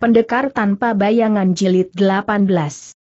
Pendekar Tanpa Bayangan Jilid 18 52,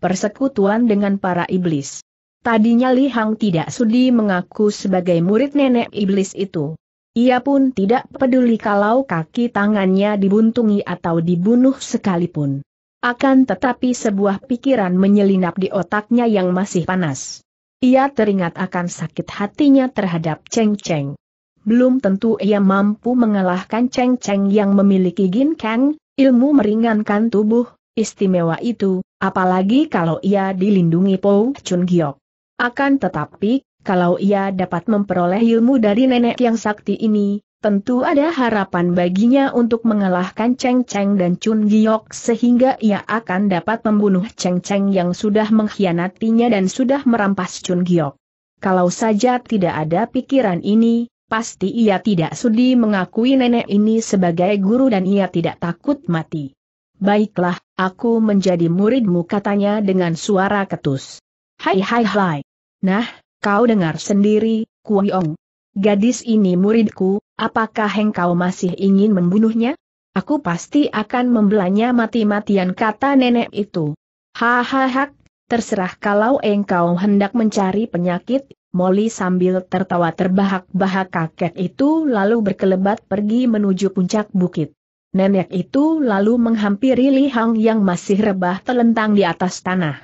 Persekutuan dengan Para Iblis Tadinya Li Hang tidak sudi mengaku sebagai murid nenek iblis itu. Ia pun tidak peduli kalau kaki tangannya dibuntungi atau dibunuh sekalipun. Akan tetapi sebuah pikiran menyelinap di otaknya yang masih panas. Ia teringat akan sakit hatinya terhadap Cheng Cheng belum tentu ia mampu mengalahkan Cheng Cheng yang memiliki Gin Kang, ilmu meringankan tubuh, istimewa itu, apalagi kalau ia dilindungi Po Chun Giok. Akan tetapi, kalau ia dapat memperoleh ilmu dari nenek yang sakti ini, tentu ada harapan baginya untuk mengalahkan Cheng Cheng dan Chun Giok sehingga ia akan dapat membunuh Cheng Cheng yang sudah mengkhianatinya dan sudah merampas Chun Giok. Kalau saja tidak ada pikiran ini, pasti ia tidak sudi mengakui nenek ini sebagai guru dan ia tidak takut mati. Baiklah, aku menjadi muridmu katanya dengan suara ketus. Hai hai hai. Nah, kau dengar sendiri, Kuoyong. Gadis ini muridku, apakah engkau masih ingin membunuhnya? Aku pasti akan membelanya mati-matian kata nenek itu. Hahaha, terserah kalau engkau hendak mencari penyakit, Molly sambil tertawa terbahak-bahak kakek itu lalu berkelebat pergi menuju puncak bukit. Nenek itu lalu menghampiri Li Hang yang masih rebah telentang di atas tanah.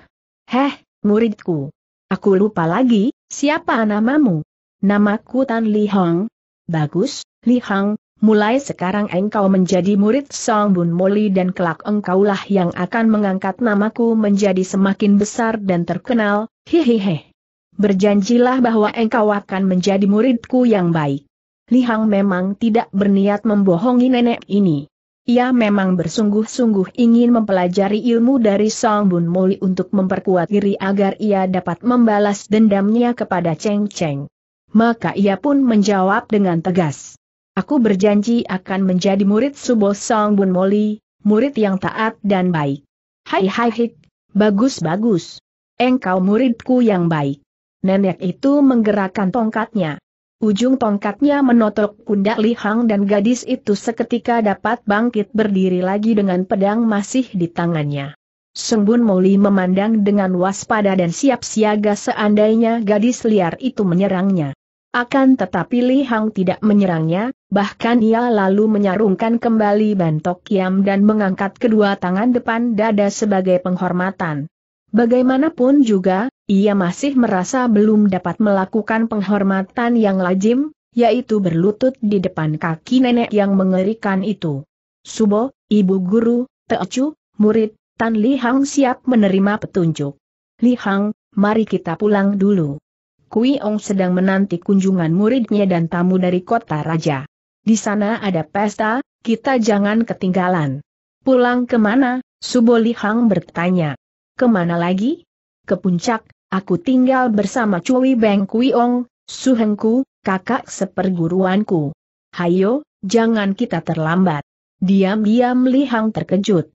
Heh, muridku. Aku lupa lagi, siapa namamu? Namaku Tan Li Hang. Bagus, Li Hang, mulai sekarang engkau menjadi murid Song Bun Moli dan kelak engkaulah yang akan mengangkat namaku menjadi semakin besar dan terkenal, hihihi berjanjilah bahwa engkau akan menjadi muridku yang baik. Lihang memang tidak berniat membohongi nenek ini. Ia memang bersungguh-sungguh ingin mempelajari ilmu dari Song Bun Moli untuk memperkuat diri agar ia dapat membalas dendamnya kepada Cheng Cheng. Maka ia pun menjawab dengan tegas. Aku berjanji akan menjadi murid Subo Song Bun Moli, murid yang taat dan baik. Hai hai hik, bagus-bagus. Engkau muridku yang baik. Nenek itu menggerakkan tongkatnya. Ujung tongkatnya menotok pundak Li Hang dan gadis itu seketika dapat bangkit berdiri lagi dengan pedang masih di tangannya. Sembun Moli memandang dengan waspada dan siap siaga seandainya gadis liar itu menyerangnya. Akan tetapi Li Hang tidak menyerangnya, bahkan ia lalu menyarungkan kembali bantok kiam dan mengangkat kedua tangan depan dada sebagai penghormatan. Bagaimanapun juga, ia masih merasa belum dapat melakukan penghormatan yang lazim, yaitu berlutut di depan kaki nenek yang mengerikan itu. Subo, ibu guru, Teocu, murid, Tan Li Hang siap menerima petunjuk. Li Hang, mari kita pulang dulu. Kui Ong sedang menanti kunjungan muridnya dan tamu dari kota raja. Di sana ada pesta, kita jangan ketinggalan. Pulang kemana? Subo Li Hang bertanya. Kemana lagi? Ke puncak, aku tinggal bersama Cui Beng Kuiong, Suhengku, kakak seperguruanku. Hayo, jangan kita terlambat. Diam-diam Li Hang terkejut.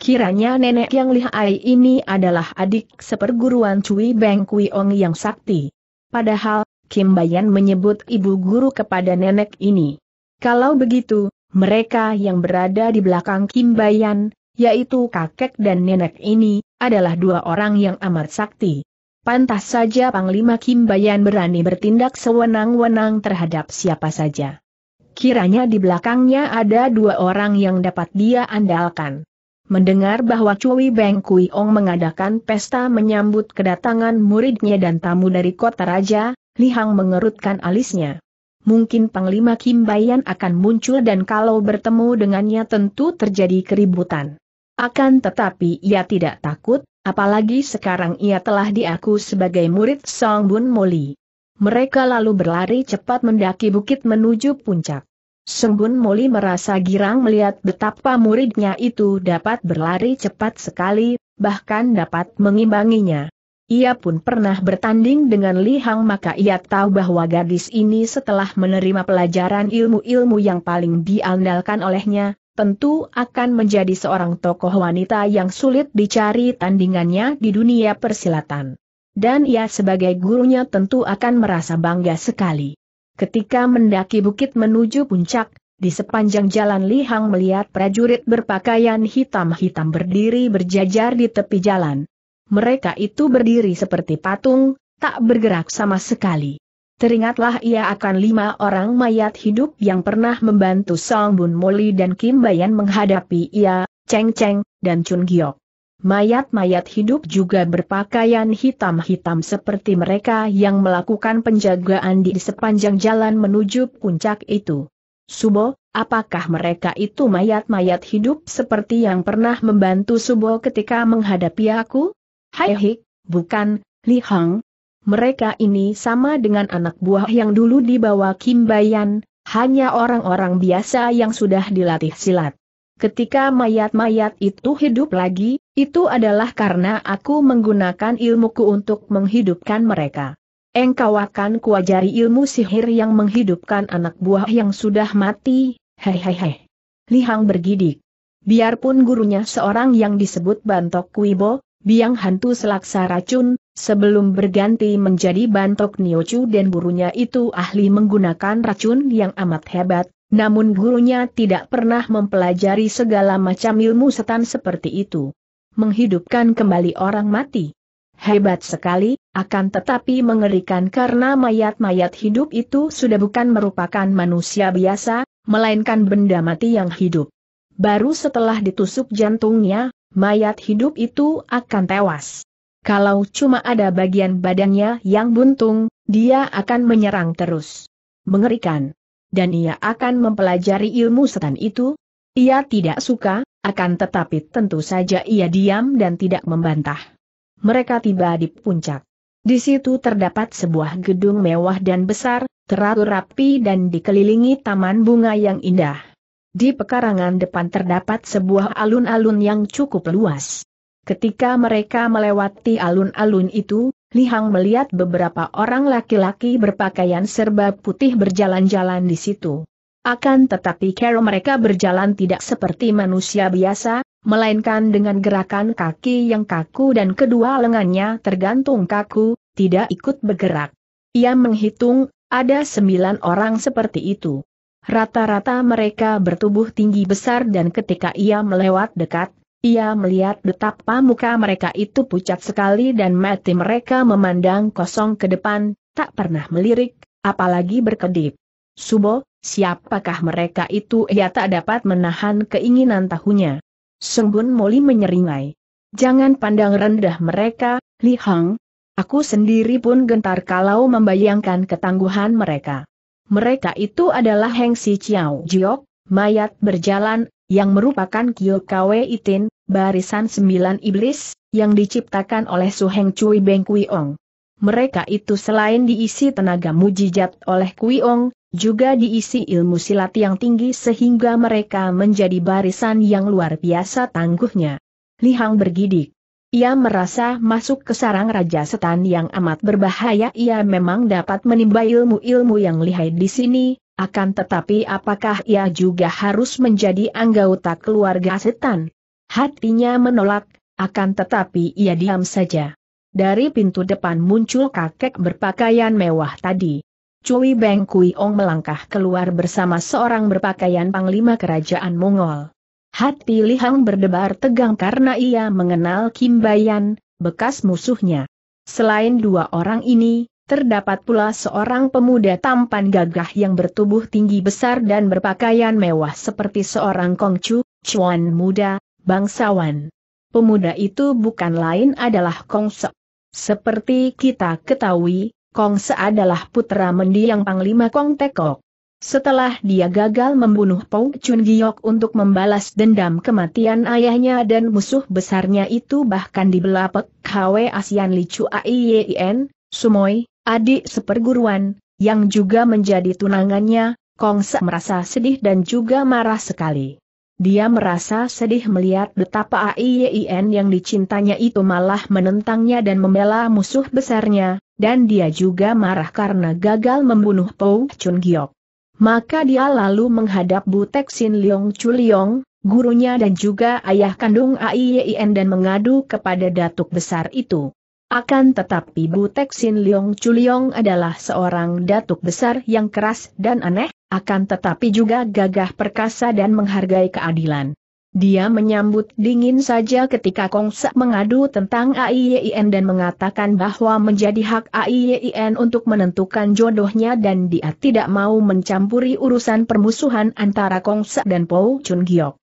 Kiranya nenek yang lihai ini adalah adik seperguruan Cui Beng Kuiong yang sakti. Padahal, Kim Bayan menyebut ibu guru kepada nenek ini. Kalau begitu, mereka yang berada di belakang Kim Bayan, yaitu kakek dan nenek ini, adalah dua orang yang amat sakti. Pantas saja Panglima Kim Bayan berani bertindak sewenang-wenang terhadap siapa saja. Kiranya di belakangnya ada dua orang yang dapat dia andalkan. Mendengar bahwa Cui Beng Kui Ong mengadakan pesta menyambut kedatangan muridnya dan tamu dari kota raja, Li Hang mengerutkan alisnya. Mungkin Panglima Kim Bayan akan muncul dan kalau bertemu dengannya tentu terjadi keributan. Akan tetapi ia tidak takut, apalagi sekarang ia telah diaku sebagai murid Song Bun Moli. Mereka lalu berlari cepat mendaki bukit menuju puncak. Song Bun Moli merasa girang melihat betapa muridnya itu dapat berlari cepat sekali, bahkan dapat mengimbanginya. Ia pun pernah bertanding dengan Li Hang maka ia tahu bahwa gadis ini setelah menerima pelajaran ilmu-ilmu yang paling diandalkan olehnya, tentu akan menjadi seorang tokoh wanita yang sulit dicari tandingannya di dunia persilatan. Dan ia sebagai gurunya tentu akan merasa bangga sekali. Ketika mendaki bukit menuju puncak, di sepanjang jalan Lihang melihat prajurit berpakaian hitam-hitam berdiri berjajar di tepi jalan. Mereka itu berdiri seperti patung, tak bergerak sama sekali. Teringatlah ia akan lima orang mayat hidup yang pernah membantu Song Bun Moli dan Kim Bayan menghadapi ia, Cheng Cheng, dan Chun Giok. Mayat-mayat hidup juga berpakaian hitam-hitam seperti mereka yang melakukan penjagaan di sepanjang jalan menuju puncak itu. Subo, apakah mereka itu mayat-mayat hidup seperti yang pernah membantu Subo ketika menghadapi aku? Hai hik, bukan, Li Hang, mereka ini sama dengan anak buah yang dulu dibawa Kim Bayan, hanya orang-orang biasa yang sudah dilatih silat. Ketika mayat-mayat itu hidup lagi, itu adalah karena aku menggunakan ilmuku untuk menghidupkan mereka. Engkau akan kuajari ilmu sihir yang menghidupkan anak buah yang sudah mati, hehehe. Lihang bergidik. Biarpun gurunya seorang yang disebut Bantok Kuibo, biang hantu selaksa racun, Sebelum berganti menjadi bantok Niochu dan gurunya itu ahli menggunakan racun yang amat hebat, namun gurunya tidak pernah mempelajari segala macam ilmu setan seperti itu. Menghidupkan kembali orang mati. Hebat sekali, akan tetapi mengerikan karena mayat-mayat hidup itu sudah bukan merupakan manusia biasa, melainkan benda mati yang hidup. Baru setelah ditusuk jantungnya, mayat hidup itu akan tewas. Kalau cuma ada bagian badannya yang buntung, dia akan menyerang terus. Mengerikan. Dan ia akan mempelajari ilmu setan itu. Ia tidak suka, akan tetapi tentu saja ia diam dan tidak membantah. Mereka tiba di puncak. Di situ terdapat sebuah gedung mewah dan besar, teratur rapi dan dikelilingi taman bunga yang indah. Di pekarangan depan terdapat sebuah alun-alun yang cukup luas. Ketika mereka melewati alun-alun itu, Lihang melihat beberapa orang laki-laki berpakaian serba putih berjalan-jalan di situ. Akan tetapi cara mereka berjalan tidak seperti manusia biasa, melainkan dengan gerakan kaki yang kaku dan kedua lengannya tergantung kaku, tidak ikut bergerak. Ia menghitung, ada sembilan orang seperti itu. Rata-rata mereka bertubuh tinggi besar dan ketika ia melewat dekat, ia melihat betapa muka mereka itu pucat sekali dan mati mereka memandang kosong ke depan, tak pernah melirik, apalagi berkedip. Subo, siapakah mereka itu ia tak dapat menahan keinginan tahunya. Sembun Moli menyeringai. Jangan pandang rendah mereka, Li Hang. Aku sendiri pun gentar kalau membayangkan ketangguhan mereka. Mereka itu adalah Heng Si Chiao Jiok, mayat berjalan, yang merupakan Kyokawe Itin, barisan sembilan iblis, yang diciptakan oleh Suheng Cui Beng Kui Ong. Mereka itu selain diisi tenaga mujijat oleh Kui Ong, juga diisi ilmu silat yang tinggi sehingga mereka menjadi barisan yang luar biasa tangguhnya. Lihang bergidik. Ia merasa masuk ke sarang Raja Setan yang amat berbahaya ia memang dapat menimba ilmu-ilmu yang lihai di sini, akan tetapi apakah ia juga harus menjadi anggota keluarga setan? Hatinya menolak, akan tetapi ia diam saja. Dari pintu depan muncul kakek berpakaian mewah tadi. Cui Beng Kui Ong melangkah keluar bersama seorang berpakaian panglima kerajaan Mongol. Hati Lihang berdebar tegang karena ia mengenal Kim Bayan, bekas musuhnya. Selain dua orang ini, Terdapat pula seorang pemuda tampan gagah yang bertubuh tinggi besar dan berpakaian mewah seperti seorang kongcu, cuan muda, bangsawan. Pemuda itu bukan lain adalah Kongse. Seperti kita ketahui, Kongse adalah putra mendiang Panglima Kong Tekok. Setelah dia gagal membunuh Pau Chun Giok untuk membalas dendam kematian ayahnya dan musuh besarnya itu bahkan dibelapek Hwe Asian Licu Aien, Sumoy, adik seperguruan, yang juga menjadi tunangannya, Kong Kongsa merasa sedih dan juga marah sekali. Dia merasa sedih melihat betapa AIYIN yang dicintanya itu malah menentangnya dan membela musuh besarnya, dan dia juga marah karena gagal membunuh Pou Chun Giok. Maka dia lalu menghadap Butek Sin Leong Leong, gurunya dan juga ayah kandung AIYIN dan mengadu kepada datuk besar itu. Akan tetapi Butek Sin Leong Chuliong adalah seorang datuk besar yang keras dan aneh, akan tetapi juga gagah perkasa dan menghargai keadilan. Dia menyambut dingin saja ketika Kong Sa mengadu tentang AIYIN dan mengatakan bahwa menjadi hak AIYIN untuk menentukan jodohnya dan dia tidak mau mencampuri urusan permusuhan antara Kong Sa dan Pou Chun Giok.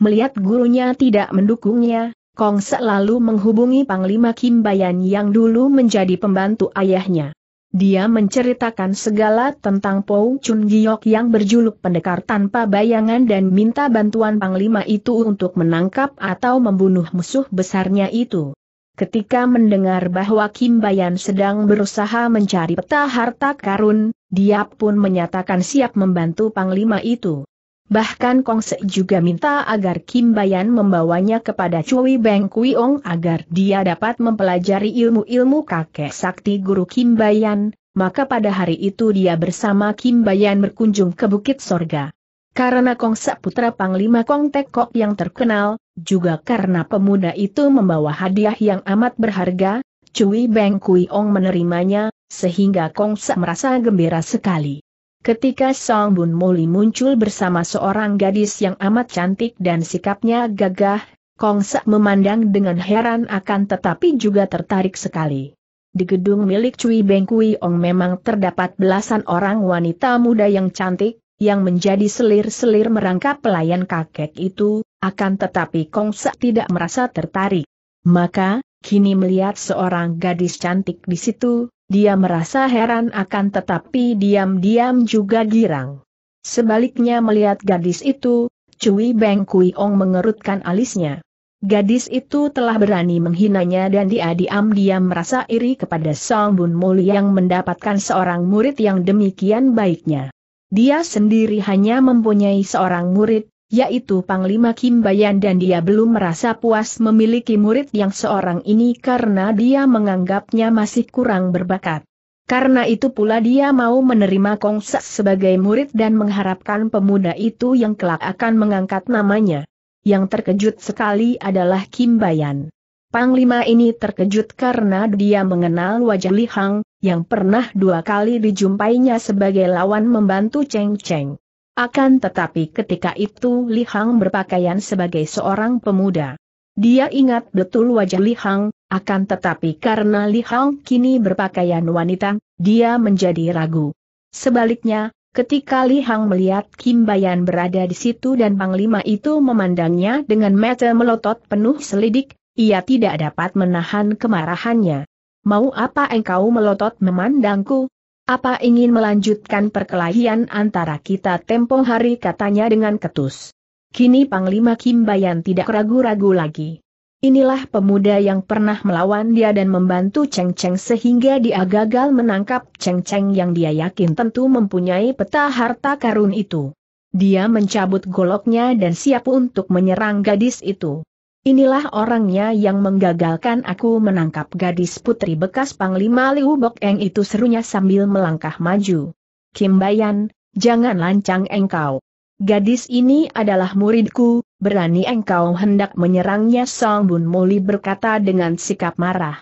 Melihat gurunya tidak mendukungnya, Kong selalu menghubungi Panglima Kim Bayan yang dulu menjadi pembantu ayahnya. Dia menceritakan segala tentang Po Chun Giok yang berjuluk pendekar tanpa bayangan dan minta bantuan Panglima itu untuk menangkap atau membunuh musuh besarnya itu. Ketika mendengar bahwa Kim Bayan sedang berusaha mencari peta harta karun, dia pun menyatakan siap membantu Panglima itu. Bahkan Kong Se juga minta agar Kim Bayan membawanya kepada Cui Beng Kui Ong agar dia dapat mempelajari ilmu-ilmu kakek sakti guru Kim Bayan, maka pada hari itu dia bersama Kim Bayan berkunjung ke Bukit Sorga. Karena Kong Se putra Panglima Kong Tekok yang terkenal, juga karena pemuda itu membawa hadiah yang amat berharga, Cui Beng Kui Ong menerimanya, sehingga Kong Se merasa gembira sekali. Ketika Song Bun Moli muncul bersama seorang gadis yang amat cantik dan sikapnya gagah, Kong Sa memandang dengan heran akan tetapi juga tertarik sekali. Di gedung milik Cui Beng Kui Ong memang terdapat belasan orang wanita muda yang cantik, yang menjadi selir-selir merangkap pelayan kakek itu, akan tetapi Kong Sa tidak merasa tertarik. Maka, kini melihat seorang gadis cantik di situ, dia merasa heran akan tetapi diam-diam juga girang. Sebaliknya melihat gadis itu, Cui Beng Kui Ong mengerutkan alisnya. Gadis itu telah berani menghinanya dan dia diam-diam merasa iri kepada Song Bun Muli yang mendapatkan seorang murid yang demikian baiknya. Dia sendiri hanya mempunyai seorang murid, yaitu Panglima Kim Kimbayan dan dia belum merasa puas memiliki murid yang seorang ini karena dia menganggapnya masih kurang berbakat. Karena itu pula dia mau menerima Kong Sa sebagai murid dan mengharapkan pemuda itu yang kelak akan mengangkat namanya. Yang terkejut sekali adalah Kim Kimbayan. Panglima ini terkejut karena dia mengenal wajah Li Hang, yang pernah dua kali dijumpainya sebagai lawan membantu Cheng Cheng. Akan tetapi ketika itu Li Hang berpakaian sebagai seorang pemuda. Dia ingat betul wajah Li Hang, akan tetapi karena Li Hang kini berpakaian wanita, dia menjadi ragu. Sebaliknya, ketika Li Hang melihat Kim Bayan berada di situ dan Panglima itu memandangnya dengan mata melotot penuh selidik, ia tidak dapat menahan kemarahannya. Mau apa engkau melotot memandangku? Apa ingin melanjutkan perkelahian antara kita tempo hari katanya dengan ketus. Kini Panglima Kim Kimbayan tidak ragu-ragu lagi. Inilah pemuda yang pernah melawan dia dan membantu Cheng Cheng sehingga dia gagal menangkap Cheng Cheng yang dia yakin tentu mempunyai peta harta karun itu. Dia mencabut goloknya dan siap untuk menyerang gadis itu. Inilah orangnya yang menggagalkan aku menangkap gadis putri bekas Panglima Liu Bok Eng itu serunya sambil melangkah maju. Kim Bayan, jangan lancang engkau. Gadis ini adalah muridku, berani engkau hendak menyerangnya Song Bun Moli berkata dengan sikap marah.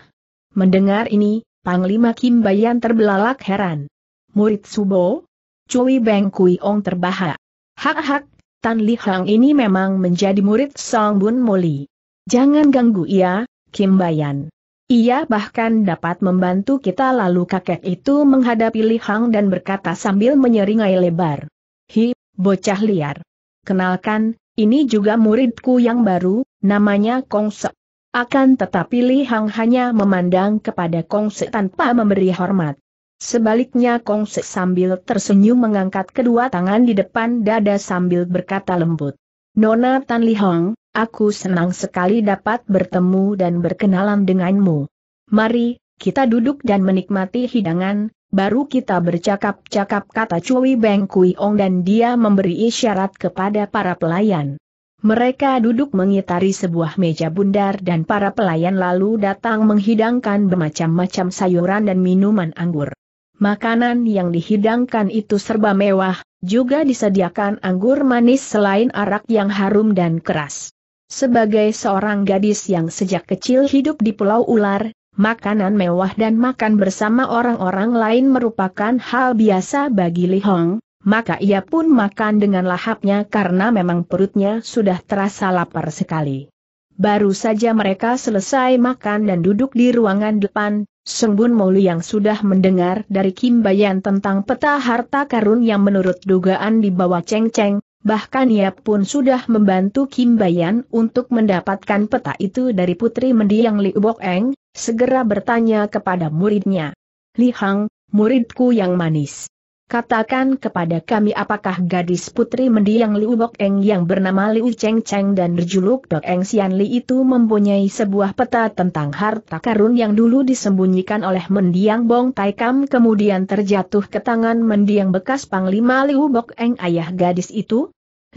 Mendengar ini, Panglima Kim Bayan terbelalak heran. Murid Subo? Cui Beng Kui Ong terbahak. Hak-hak, Tan Li Hang ini memang menjadi murid Song Bun Moli. Jangan ganggu ia, Kim Bayan. Ia bahkan dapat membantu kita lalu kakek itu menghadapi Li Hang dan berkata sambil menyeringai lebar. Hi, bocah liar. Kenalkan, ini juga muridku yang baru, namanya Kong Se. Akan tetapi Li Hang hanya memandang kepada Kong Se tanpa memberi hormat. Sebaliknya Kong Se sambil tersenyum mengangkat kedua tangan di depan dada sambil berkata lembut. Nona Tan Li Hang. Aku senang sekali dapat bertemu dan berkenalan denganmu. Mari, kita duduk dan menikmati hidangan, baru kita bercakap-cakap kata Cui Beng Kui Ong dan dia memberi isyarat kepada para pelayan. Mereka duduk mengitari sebuah meja bundar dan para pelayan lalu datang menghidangkan bermacam-macam sayuran dan minuman anggur. Makanan yang dihidangkan itu serba mewah, juga disediakan anggur manis selain arak yang harum dan keras. Sebagai seorang gadis yang sejak kecil hidup di Pulau Ular, makanan mewah dan makan bersama orang-orang lain merupakan hal biasa bagi Li Hong, maka ia pun makan dengan lahapnya karena memang perutnya sudah terasa lapar sekali. Baru saja mereka selesai makan dan duduk di ruangan depan, Sung Bun Moli yang sudah mendengar dari Kim Bayan tentang peta harta karun yang menurut dugaan dibawa Cheng Cheng, bahkan ia pun sudah membantu Kim Bayan untuk mendapatkan peta itu dari Putri Mendiang Li Bok Eng, segera bertanya kepada muridnya. Li Hang, muridku yang manis. Katakan kepada kami apakah gadis putri mendiang Liu Bok Eng yang bernama Liu Cheng Cheng dan berjuluk Dok Eng Sian Li itu mempunyai sebuah peta tentang harta karun yang dulu disembunyikan oleh mendiang Bong Tai Kam kemudian terjatuh ke tangan mendiang bekas Panglima Liu Bok Eng ayah gadis itu?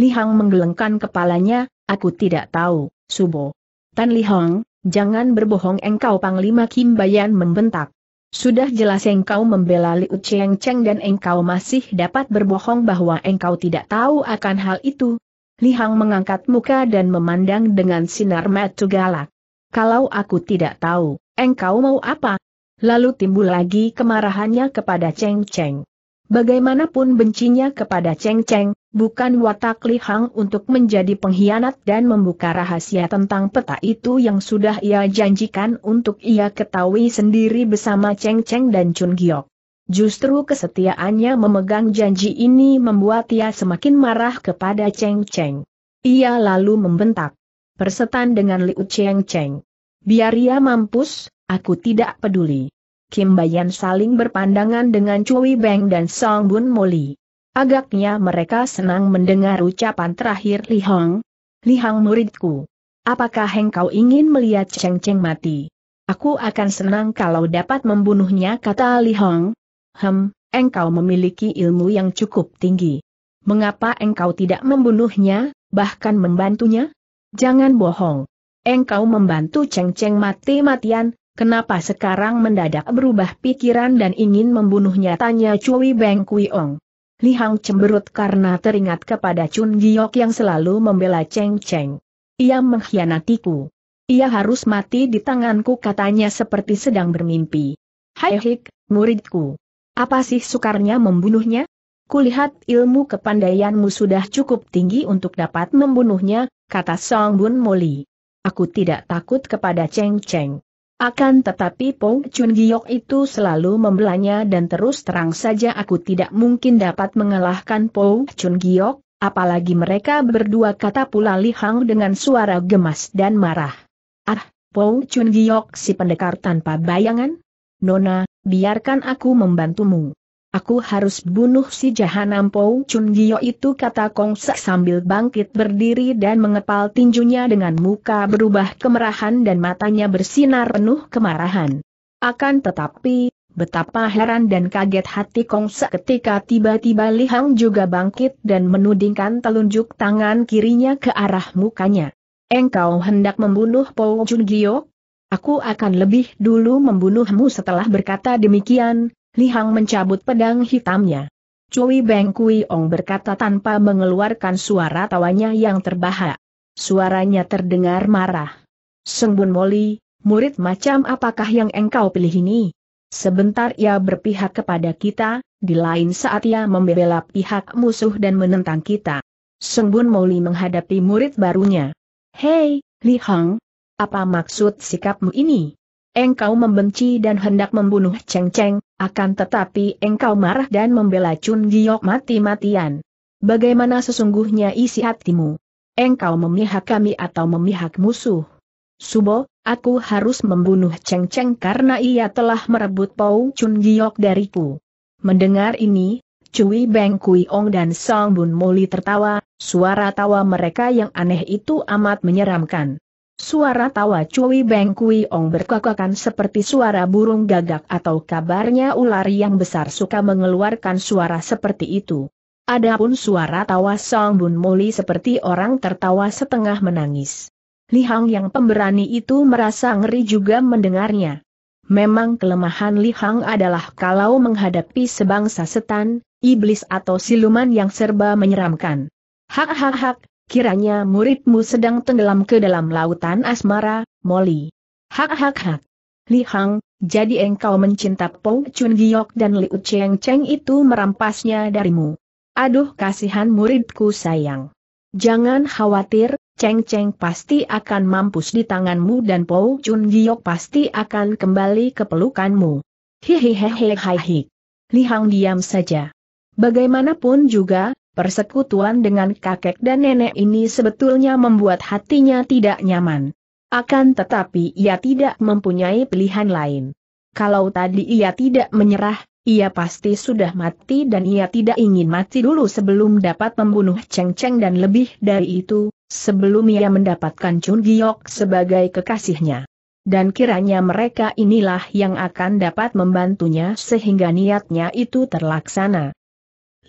Li Hang menggelengkan kepalanya, aku tidak tahu, Subo. Tan Li Hang, jangan berbohong engkau Panglima Kim Bayan membentak. Sudah jelas engkau membela Liu Cheng Cheng dan engkau masih dapat berbohong bahwa engkau tidak tahu akan hal itu. Li Hang mengangkat muka dan memandang dengan sinar mata galak. Kalau aku tidak tahu, engkau mau apa? Lalu timbul lagi kemarahannya kepada Cheng Cheng. Bagaimanapun bencinya kepada Cheng Cheng, bukan watak Li Hang untuk menjadi pengkhianat dan membuka rahasia tentang peta itu yang sudah ia janjikan untuk ia ketahui sendiri bersama Cheng Cheng dan Chun Giok. Justru kesetiaannya memegang janji ini membuat ia semakin marah kepada Cheng Cheng. Ia lalu membentak. Persetan dengan Liu Cheng Cheng. Biar ia mampus, aku tidak peduli. Kim Bayan saling berpandangan dengan Cui Beng dan Song Bun Moli. Agaknya mereka senang mendengar ucapan terakhir Li Hong. Li Hong muridku. Apakah engkau ingin melihat Cheng Cheng mati? Aku akan senang kalau dapat membunuhnya kata Li Hong. Hem, engkau memiliki ilmu yang cukup tinggi. Mengapa engkau tidak membunuhnya, bahkan membantunya? Jangan bohong. Engkau membantu Cheng Cheng mati-matian, Kenapa sekarang mendadak berubah pikiran dan ingin membunuhnya? Tanya Cui Beng Kuiong. Li Hang cemberut karena teringat kepada Chun Giok yang selalu membela Cheng Cheng. Ia mengkhianatiku. Ia harus mati di tanganku katanya seperti sedang bermimpi. Hai Hik, muridku. Apa sih sukarnya membunuhnya? Kulihat ilmu kepandaianmu sudah cukup tinggi untuk dapat membunuhnya, kata Song Bun Moli. Aku tidak takut kepada Cheng Cheng. Akan tetapi Pong Chun Giok itu selalu membelanya dan terus terang saja aku tidak mungkin dapat mengalahkan Pong Chun Giok, apalagi mereka berdua kata pula Li Hang dengan suara gemas dan marah. Ah, Pong Chun Giok si pendekar tanpa bayangan? Nona, biarkan aku membantumu. Aku harus bunuh si Jahanam Po Chun Gio itu kata Kong Sek sambil bangkit berdiri dan mengepal tinjunya dengan muka berubah kemerahan dan matanya bersinar penuh kemarahan. Akan tetapi, betapa heran dan kaget hati Kong Sek ketika tiba-tiba Li Hang juga bangkit dan menudingkan telunjuk tangan kirinya ke arah mukanya. Engkau hendak membunuh Po Chun Gio? Aku akan lebih dulu membunuhmu setelah berkata demikian, Li Hang mencabut pedang hitamnya. Cui Beng Kui Ong berkata tanpa mengeluarkan suara tawanya yang terbahak. Suaranya terdengar marah. Sengbun Moli, murid macam apakah yang engkau pilih ini? Sebentar ia berpihak kepada kita, di lain saat ia membela pihak musuh dan menentang kita. Sengbun Moli menghadapi murid barunya. Hei, Li Hang, apa maksud sikapmu ini? engkau membenci dan hendak membunuh Cheng Cheng, akan tetapi engkau marah dan membela Chun Giok mati-matian. Bagaimana sesungguhnya isi hatimu? Engkau memihak kami atau memihak musuh? Subo, aku harus membunuh Cheng Cheng karena ia telah merebut Pau Chun Giok dariku. Mendengar ini, Cui Beng Kui Ong dan Song Bun Moli tertawa, suara tawa mereka yang aneh itu amat menyeramkan. Suara tawa Cui Beng Kui Ong berkakakan seperti suara burung gagak atau kabarnya ular yang besar suka mengeluarkan suara seperti itu. Adapun suara tawa Song Bun Moli seperti orang tertawa setengah menangis. Li Hang yang pemberani itu merasa ngeri juga mendengarnya. Memang kelemahan Li Hang adalah kalau menghadapi sebangsa setan, iblis atau siluman yang serba menyeramkan. Hak hak hak, Kiranya muridmu sedang tenggelam ke dalam lautan asmara, Moli. Hak hak hak. Li Hang, jadi engkau mencinta Pong Chun Giok dan Liu Cheng Cheng itu merampasnya darimu. Aduh kasihan muridku sayang. Jangan khawatir, Cheng Cheng pasti akan mampus di tanganmu dan Pou Chun Giok pasti akan kembali ke pelukanmu. Hihihehehehe. Li Hang diam saja. Bagaimanapun juga, Persekutuan dengan kakek dan nenek ini sebetulnya membuat hatinya tidak nyaman. Akan tetapi ia tidak mempunyai pilihan lain. Kalau tadi ia tidak menyerah, ia pasti sudah mati dan ia tidak ingin mati dulu sebelum dapat membunuh Cheng Cheng dan lebih dari itu, sebelum ia mendapatkan Chun Giok sebagai kekasihnya. Dan kiranya mereka inilah yang akan dapat membantunya sehingga niatnya itu terlaksana.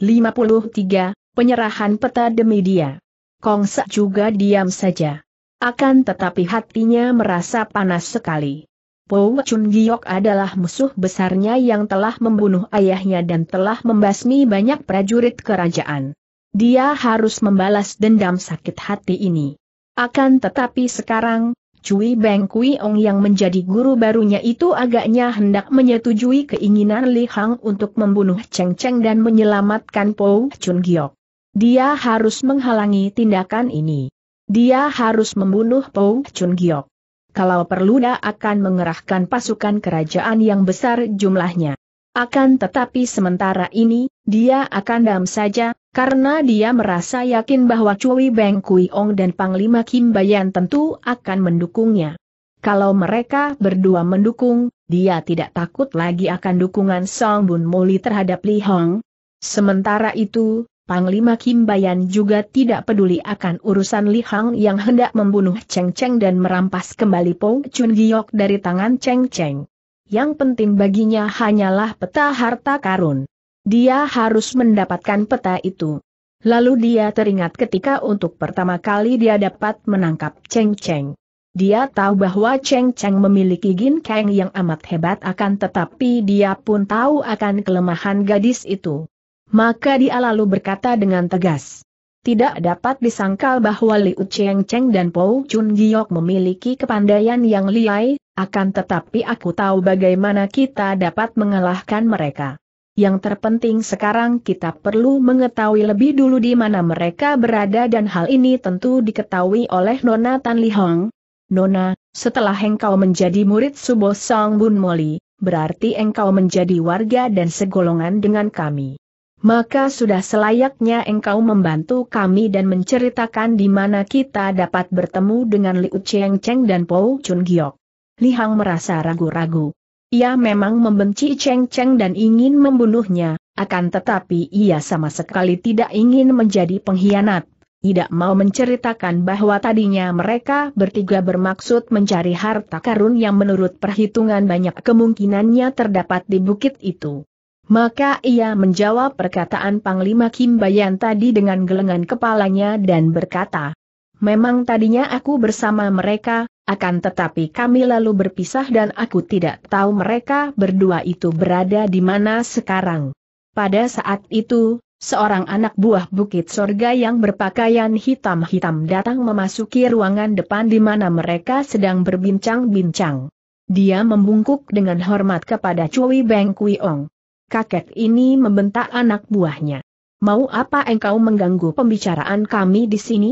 53, penyerahan peta demi dia. Kong Sa juga diam saja. Akan tetapi hatinya merasa panas sekali. Po Chun Giok adalah musuh besarnya yang telah membunuh ayahnya dan telah membasmi banyak prajurit kerajaan. Dia harus membalas dendam sakit hati ini. Akan tetapi sekarang, Cui Beng Kui Ong yang menjadi guru barunya itu agaknya hendak menyetujui keinginan Li Hang untuk membunuh Cheng Cheng dan menyelamatkan Po Chun Giok. Dia harus menghalangi tindakan ini. Dia harus membunuh Po Chun Giok. Kalau perlu dia akan mengerahkan pasukan kerajaan yang besar jumlahnya. Akan tetapi sementara ini, dia akan dam saja, karena dia merasa yakin bahwa Cui Beng Kui Ong dan Panglima Kim Bayan tentu akan mendukungnya. Kalau mereka berdua mendukung, dia tidak takut lagi akan dukungan Song Bun Moli terhadap Li Hong. Sementara itu, Panglima Kim Bayan juga tidak peduli akan urusan Li Hong yang hendak membunuh Cheng Cheng dan merampas kembali Po Chun Giok dari tangan Cheng Cheng yang penting baginya hanyalah peta harta karun. Dia harus mendapatkan peta itu. Lalu dia teringat ketika untuk pertama kali dia dapat menangkap Cheng Cheng. Dia tahu bahwa Cheng Cheng memiliki Gin Kang yang amat hebat akan tetapi dia pun tahu akan kelemahan gadis itu. Maka dia lalu berkata dengan tegas. Tidak dapat disangkal bahwa Liu Cheng Cheng dan Pou Chun Giok memiliki kepandaian yang liai, akan tetapi aku tahu bagaimana kita dapat mengalahkan mereka. Yang terpenting sekarang kita perlu mengetahui lebih dulu di mana mereka berada dan hal ini tentu diketahui oleh Nona Tan Li Hong. Nona, setelah engkau menjadi murid Subo Song Bun Moli, berarti engkau menjadi warga dan segolongan dengan kami. Maka sudah selayaknya engkau membantu kami dan menceritakan di mana kita dapat bertemu dengan Liu Cheng Cheng dan Pou Chun Giok. Li Hang merasa ragu-ragu. Ia memang membenci Cheng Cheng dan ingin membunuhnya, akan tetapi ia sama sekali tidak ingin menjadi pengkhianat. Tidak mau menceritakan bahwa tadinya mereka bertiga bermaksud mencari harta karun yang menurut perhitungan banyak kemungkinannya terdapat di bukit itu. Maka ia menjawab perkataan Panglima Kim Bayan tadi dengan gelengan kepalanya dan berkata, Memang tadinya aku bersama mereka, akan tetapi kami lalu berpisah dan aku tidak tahu mereka berdua itu berada di mana sekarang. Pada saat itu, seorang anak buah bukit sorga yang berpakaian hitam-hitam datang memasuki ruangan depan di mana mereka sedang berbincang-bincang. Dia membungkuk dengan hormat kepada Cui Beng Kui Ong. Kakek ini membentak anak buahnya. Mau apa engkau mengganggu pembicaraan kami di sini?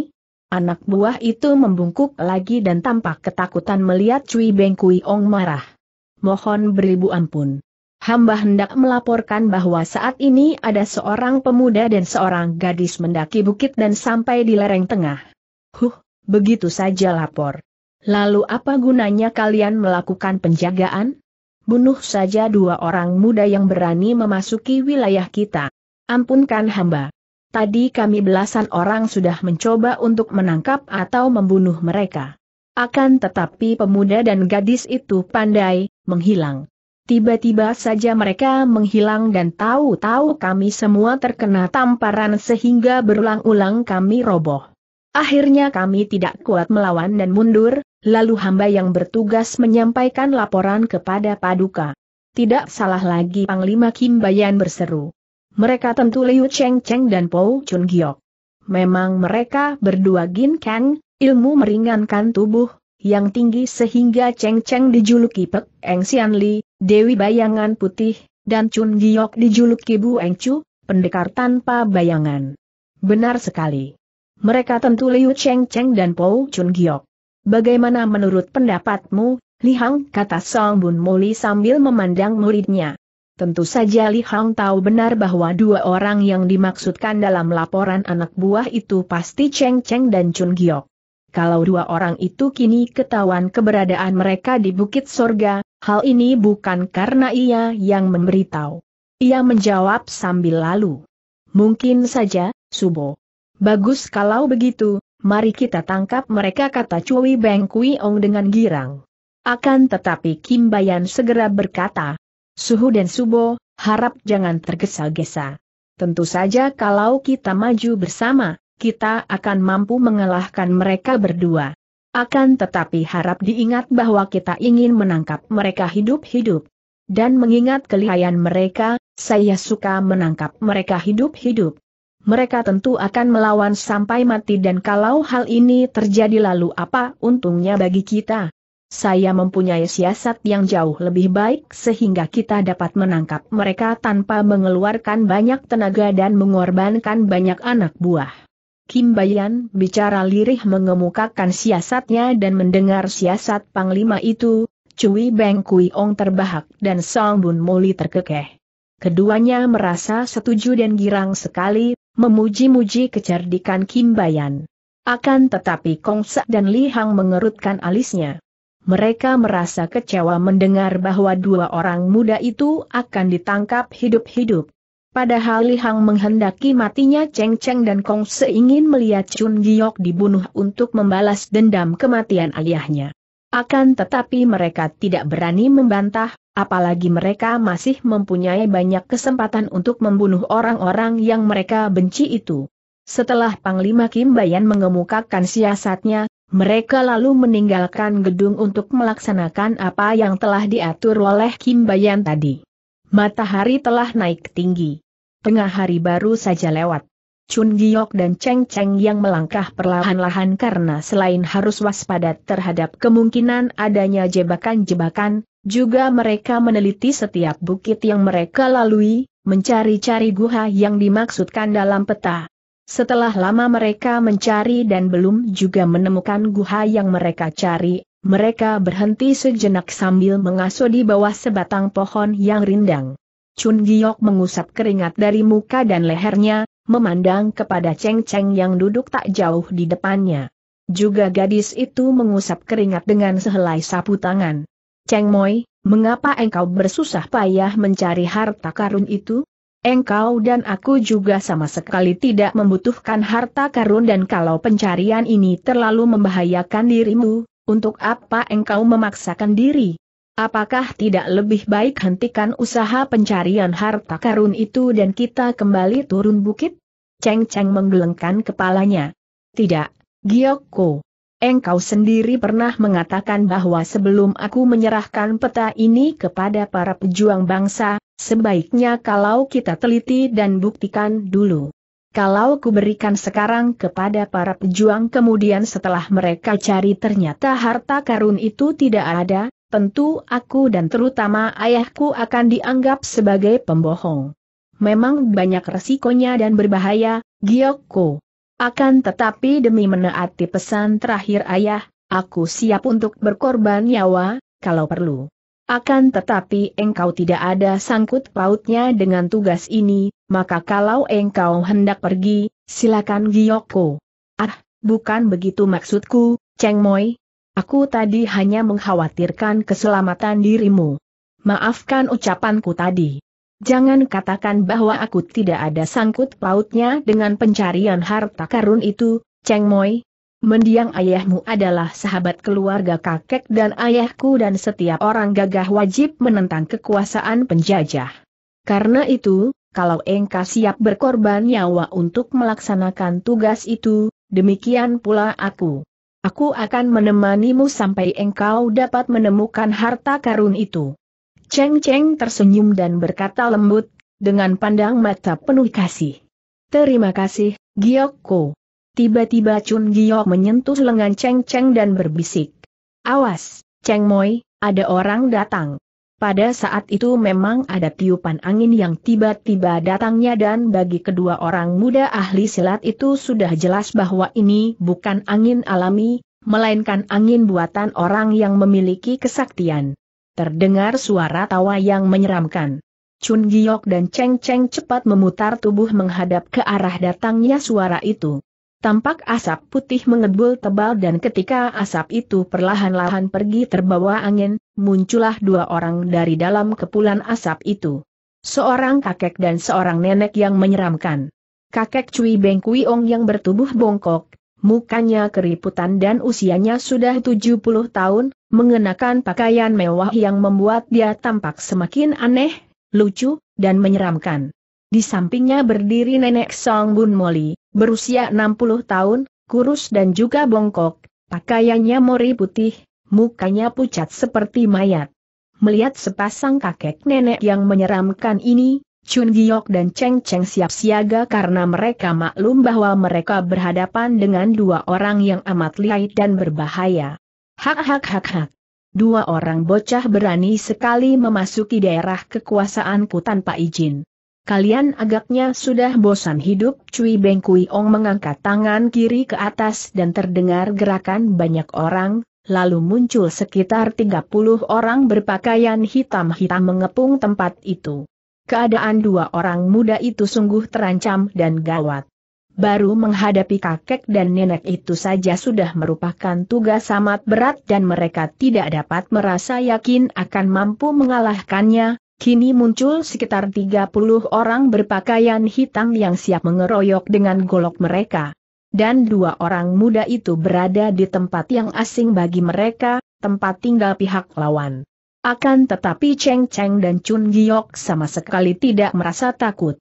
Anak buah itu membungkuk lagi dan tampak ketakutan melihat Cui Beng Kui Ong marah. Mohon beribu ampun. Hamba hendak melaporkan bahwa saat ini ada seorang pemuda dan seorang gadis mendaki bukit dan sampai di lereng tengah. Huh, begitu saja lapor. Lalu apa gunanya kalian melakukan penjagaan? Bunuh saja dua orang muda yang berani memasuki wilayah kita. Ampunkan hamba. Tadi kami belasan orang sudah mencoba untuk menangkap atau membunuh mereka. Akan tetapi pemuda dan gadis itu pandai, menghilang. Tiba-tiba saja mereka menghilang dan tahu-tahu kami semua terkena tamparan sehingga berulang-ulang kami roboh. Akhirnya kami tidak kuat melawan dan mundur, lalu hamba yang bertugas menyampaikan laporan kepada Paduka. Tidak salah lagi Panglima Kimbayan berseru. Mereka tentu Liu Cheng Cheng dan Po Chun Giok. Memang mereka berdua Gin Kang, ilmu meringankan tubuh, yang tinggi sehingga Cheng Cheng dijuluki Pek Eng Xianli, Li, Dewi Bayangan Putih, dan Chun Giok dijuluki Bu Eng Chu, pendekar tanpa bayangan. Benar sekali. Mereka tentu Liu Cheng Cheng dan Po Chun Giok. Bagaimana menurut pendapatmu, Li Hang kata Song Bun Muli sambil memandang muridnya. Tentu saja Li Hang tahu benar bahwa dua orang yang dimaksudkan dalam laporan anak buah itu pasti Cheng Cheng dan Chun Giok. Kalau dua orang itu kini ketahuan keberadaan mereka di Bukit Sorga, hal ini bukan karena ia yang memberitahu. Ia menjawab sambil lalu. Mungkin saja, Subo. Bagus kalau begitu, mari kita tangkap mereka kata Cui Beng Kui Ong dengan girang. Akan tetapi Kim Bayan segera berkata, Suhu dan Subo, harap jangan tergesa-gesa. Tentu saja kalau kita maju bersama, kita akan mampu mengalahkan mereka berdua. Akan tetapi harap diingat bahwa kita ingin menangkap mereka hidup-hidup. Dan mengingat kelihayan mereka, saya suka menangkap mereka hidup-hidup. Mereka tentu akan melawan sampai mati dan kalau hal ini terjadi lalu apa untungnya bagi kita? Saya mempunyai siasat yang jauh lebih baik sehingga kita dapat menangkap mereka tanpa mengeluarkan banyak tenaga dan mengorbankan banyak anak buah. Kim Bayan bicara lirih mengemukakan siasatnya dan mendengar siasat Panglima itu, Cui Beng Kui Ong terbahak dan Song Bun Moli terkekeh. Keduanya merasa setuju dan girang sekali, memuji-muji kecerdikan Kim Bayan. Akan tetapi Kong Sa dan Li Hang mengerutkan alisnya. Mereka merasa kecewa mendengar bahwa dua orang muda itu akan ditangkap hidup-hidup. Padahal Li Hang menghendaki matinya Cheng Cheng dan Kong seingin melihat Chun Giok dibunuh untuk membalas dendam kematian ayahnya. Akan tetapi mereka tidak berani membantah, apalagi mereka masih mempunyai banyak kesempatan untuk membunuh orang-orang yang mereka benci itu. Setelah Panglima Kim Bayan mengemukakan siasatnya, mereka lalu meninggalkan gedung untuk melaksanakan apa yang telah diatur oleh Kim Bayan tadi. Matahari telah naik tinggi. Tengah hari baru saja lewat. Chun Giok dan Cheng Cheng yang melangkah perlahan-lahan karena selain harus waspada terhadap kemungkinan adanya jebakan-jebakan, juga mereka meneliti setiap bukit yang mereka lalui, mencari-cari guha yang dimaksudkan dalam peta. Setelah lama mereka mencari dan belum juga menemukan guha yang mereka cari, mereka berhenti sejenak sambil mengasuh di bawah sebatang pohon yang rindang. Chun Giok mengusap keringat dari muka dan lehernya, memandang kepada Cheng Cheng yang duduk tak jauh di depannya. Juga gadis itu mengusap keringat dengan sehelai sapu tangan. Cheng Moi, mengapa engkau bersusah payah mencari harta karun itu? Engkau dan aku juga sama sekali tidak membutuhkan harta karun dan kalau pencarian ini terlalu membahayakan dirimu, untuk apa engkau memaksakan diri? Apakah tidak lebih baik hentikan usaha pencarian harta karun itu dan kita kembali turun bukit? Cheng Cheng menggelengkan kepalanya. Tidak, Gyoko. Engkau sendiri pernah mengatakan bahwa sebelum aku menyerahkan peta ini kepada para pejuang bangsa, Sebaiknya kalau kita teliti dan buktikan dulu. Kalau kuberikan sekarang kepada para pejuang kemudian setelah mereka cari ternyata harta karun itu tidak ada, tentu aku dan terutama ayahku akan dianggap sebagai pembohong. Memang banyak resikonya dan berbahaya, Giyoko. Akan tetapi demi menaati pesan terakhir ayah, aku siap untuk berkorban nyawa, kalau perlu. Akan tetapi engkau tidak ada sangkut pautnya dengan tugas ini, maka kalau engkau hendak pergi, silakan Giyoko. Ah, bukan begitu maksudku, Cheng Moi. Aku tadi hanya mengkhawatirkan keselamatan dirimu. Maafkan ucapanku tadi. Jangan katakan bahwa aku tidak ada sangkut pautnya dengan pencarian harta karun itu, Cheng Moi. Mendiang ayahmu adalah sahabat keluarga kakek dan ayahku dan setiap orang gagah wajib menentang kekuasaan penjajah. Karena itu, kalau engkau siap berkorban nyawa untuk melaksanakan tugas itu, demikian pula aku. Aku akan menemanimu sampai engkau dapat menemukan harta karun itu. Cheng Cheng tersenyum dan berkata lembut, dengan pandang mata penuh kasih. Terima kasih, Giokko. Tiba-tiba Chun Giok menyentuh lengan Cheng Cheng dan berbisik. Awas, Cheng Moi, ada orang datang. Pada saat itu memang ada tiupan angin yang tiba-tiba datangnya dan bagi kedua orang muda ahli silat itu sudah jelas bahwa ini bukan angin alami, melainkan angin buatan orang yang memiliki kesaktian. Terdengar suara tawa yang menyeramkan. Chun Giok dan Cheng Cheng cepat memutar tubuh menghadap ke arah datangnya suara itu. Tampak asap putih mengebul tebal dan ketika asap itu perlahan-lahan pergi terbawa angin, muncullah dua orang dari dalam kepulan asap itu. Seorang kakek dan seorang nenek yang menyeramkan. Kakek Cui Beng Ong yang bertubuh bongkok, mukanya keriputan dan usianya sudah 70 tahun, mengenakan pakaian mewah yang membuat dia tampak semakin aneh, lucu, dan menyeramkan. Di sampingnya berdiri nenek Song Bun Moli, berusia 60 tahun, kurus dan juga bongkok, pakaiannya mori putih, mukanya pucat seperti mayat. Melihat sepasang kakek nenek yang menyeramkan ini, Chun Giok dan Cheng Cheng siap siaga karena mereka maklum bahwa mereka berhadapan dengan dua orang yang amat lihai dan berbahaya. Hak hak hak hak. Dua orang bocah berani sekali memasuki daerah kekuasaanku tanpa izin. Kalian agaknya sudah bosan hidup, Cui Beng Kui Ong mengangkat tangan kiri ke atas dan terdengar gerakan banyak orang, lalu muncul sekitar 30 orang berpakaian hitam-hitam mengepung tempat itu. Keadaan dua orang muda itu sungguh terancam dan gawat. Baru menghadapi kakek dan nenek itu saja sudah merupakan tugas amat berat dan mereka tidak dapat merasa yakin akan mampu mengalahkannya, Kini muncul sekitar 30 orang berpakaian hitam yang siap mengeroyok dengan golok mereka. Dan dua orang muda itu berada di tempat yang asing bagi mereka, tempat tinggal pihak lawan. Akan tetapi Cheng Cheng dan Chun Giok sama sekali tidak merasa takut.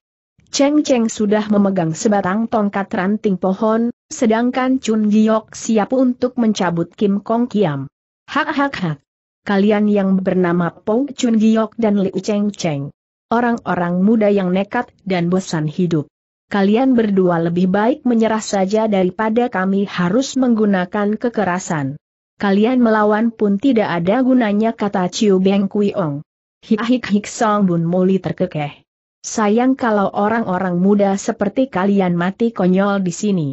Cheng Cheng sudah memegang sebatang tongkat ranting pohon, sedangkan Chun Giok siap untuk mencabut Kim Kong Kiam. Hak hak hak kalian yang bernama Pong Chun Giok dan Liu Cheng Cheng. Orang-orang muda yang nekat dan bosan hidup. Kalian berdua lebih baik menyerah saja daripada kami harus menggunakan kekerasan. Kalian melawan pun tidak ada gunanya kata Chiu Beng Kuiong. Hik-hik-hik Song Bun Moli terkekeh. Sayang kalau orang-orang muda seperti kalian mati konyol di sini.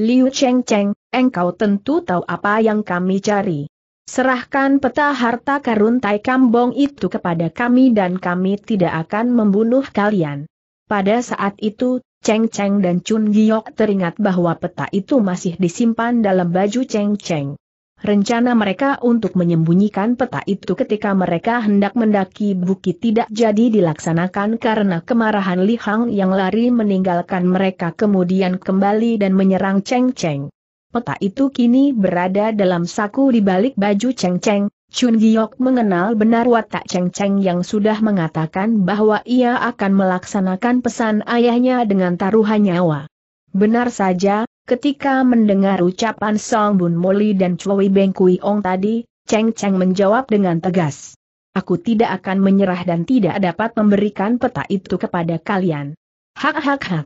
Liu Cheng Cheng, engkau tentu tahu apa yang kami cari. Serahkan peta harta karun Tai Kambong itu kepada kami dan kami tidak akan membunuh kalian. Pada saat itu, Cheng Cheng dan Chun Giok teringat bahwa peta itu masih disimpan dalam baju Cheng Cheng. Rencana mereka untuk menyembunyikan peta itu ketika mereka hendak mendaki bukit tidak jadi dilaksanakan karena kemarahan Li Hang yang lari meninggalkan mereka kemudian kembali dan menyerang Cheng Cheng. Peta itu kini berada dalam saku di balik baju Cheng Cheng, Chun Giok mengenal benar watak Cheng Cheng yang sudah mengatakan bahwa ia akan melaksanakan pesan ayahnya dengan taruhan nyawa. Benar saja, ketika mendengar ucapan Song Bun Moli dan Chui Beng Kui Ong tadi, Cheng Cheng menjawab dengan tegas. Aku tidak akan menyerah dan tidak dapat memberikan peta itu kepada kalian. Hak hak hak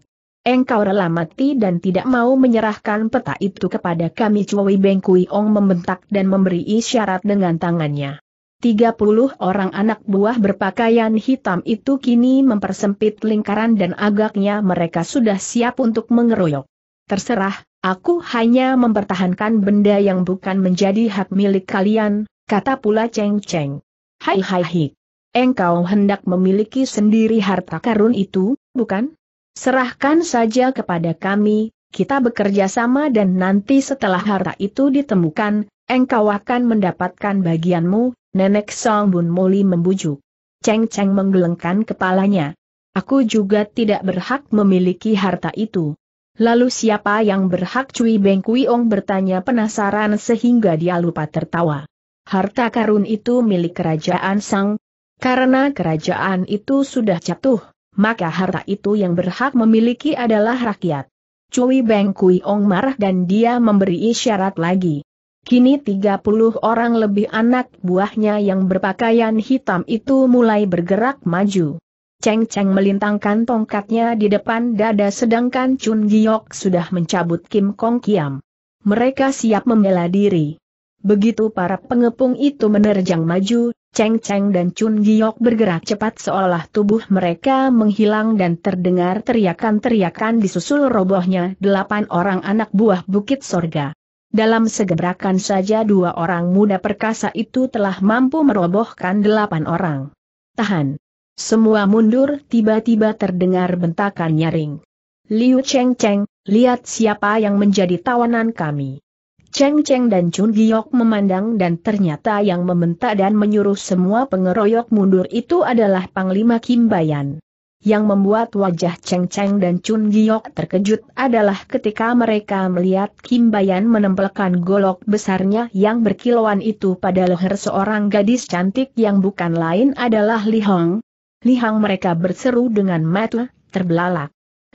engkau rela mati dan tidak mau menyerahkan peta itu kepada kami Cui Beng Kui Ong membentak dan memberi isyarat dengan tangannya. 30 orang anak buah berpakaian hitam itu kini mempersempit lingkaran dan agaknya mereka sudah siap untuk mengeroyok. Terserah, aku hanya mempertahankan benda yang bukan menjadi hak milik kalian, kata pula Cheng Cheng. Hai hai hai. Engkau hendak memiliki sendiri harta karun itu, bukan? Serahkan saja kepada kami, kita bekerja sama dan nanti setelah harta itu ditemukan, engkau akan mendapatkan bagianmu, Nenek Song Bun Moli membujuk. Cheng Cheng menggelengkan kepalanya. Aku juga tidak berhak memiliki harta itu. Lalu siapa yang berhak Cui Beng Ong bertanya penasaran sehingga dia lupa tertawa. Harta karun itu milik kerajaan Sang. Karena kerajaan itu sudah jatuh, maka harta itu yang berhak memiliki adalah rakyat. Cui Beng Kui Ong marah dan dia memberi isyarat lagi. Kini 30 orang lebih anak buahnya yang berpakaian hitam itu mulai bergerak maju. Cheng Cheng melintangkan tongkatnya di depan dada sedangkan Chun Giok sudah mencabut Kim Kong Kiam. Mereka siap membela diri. Begitu para pengepung itu menerjang maju, Cheng Cheng dan Chun Giok bergerak cepat seolah tubuh mereka menghilang dan terdengar teriakan-teriakan disusul robohnya delapan orang anak buah Bukit Sorga. Dalam segebrakan saja dua orang muda perkasa itu telah mampu merobohkan delapan orang. Tahan. Semua mundur tiba-tiba terdengar bentakan nyaring. Liu Cheng Cheng, lihat siapa yang menjadi tawanan kami. Cheng Cheng dan Chun Giok memandang dan ternyata yang membentak dan menyuruh semua pengeroyok mundur itu adalah Panglima Kim Bayan. Yang membuat wajah Cheng Cheng dan Chun Giok terkejut adalah ketika mereka melihat Kim Bayan menempelkan golok besarnya yang berkilauan itu pada leher seorang gadis cantik yang bukan lain adalah Li Hong. Li Hong mereka berseru dengan mata terbelalak.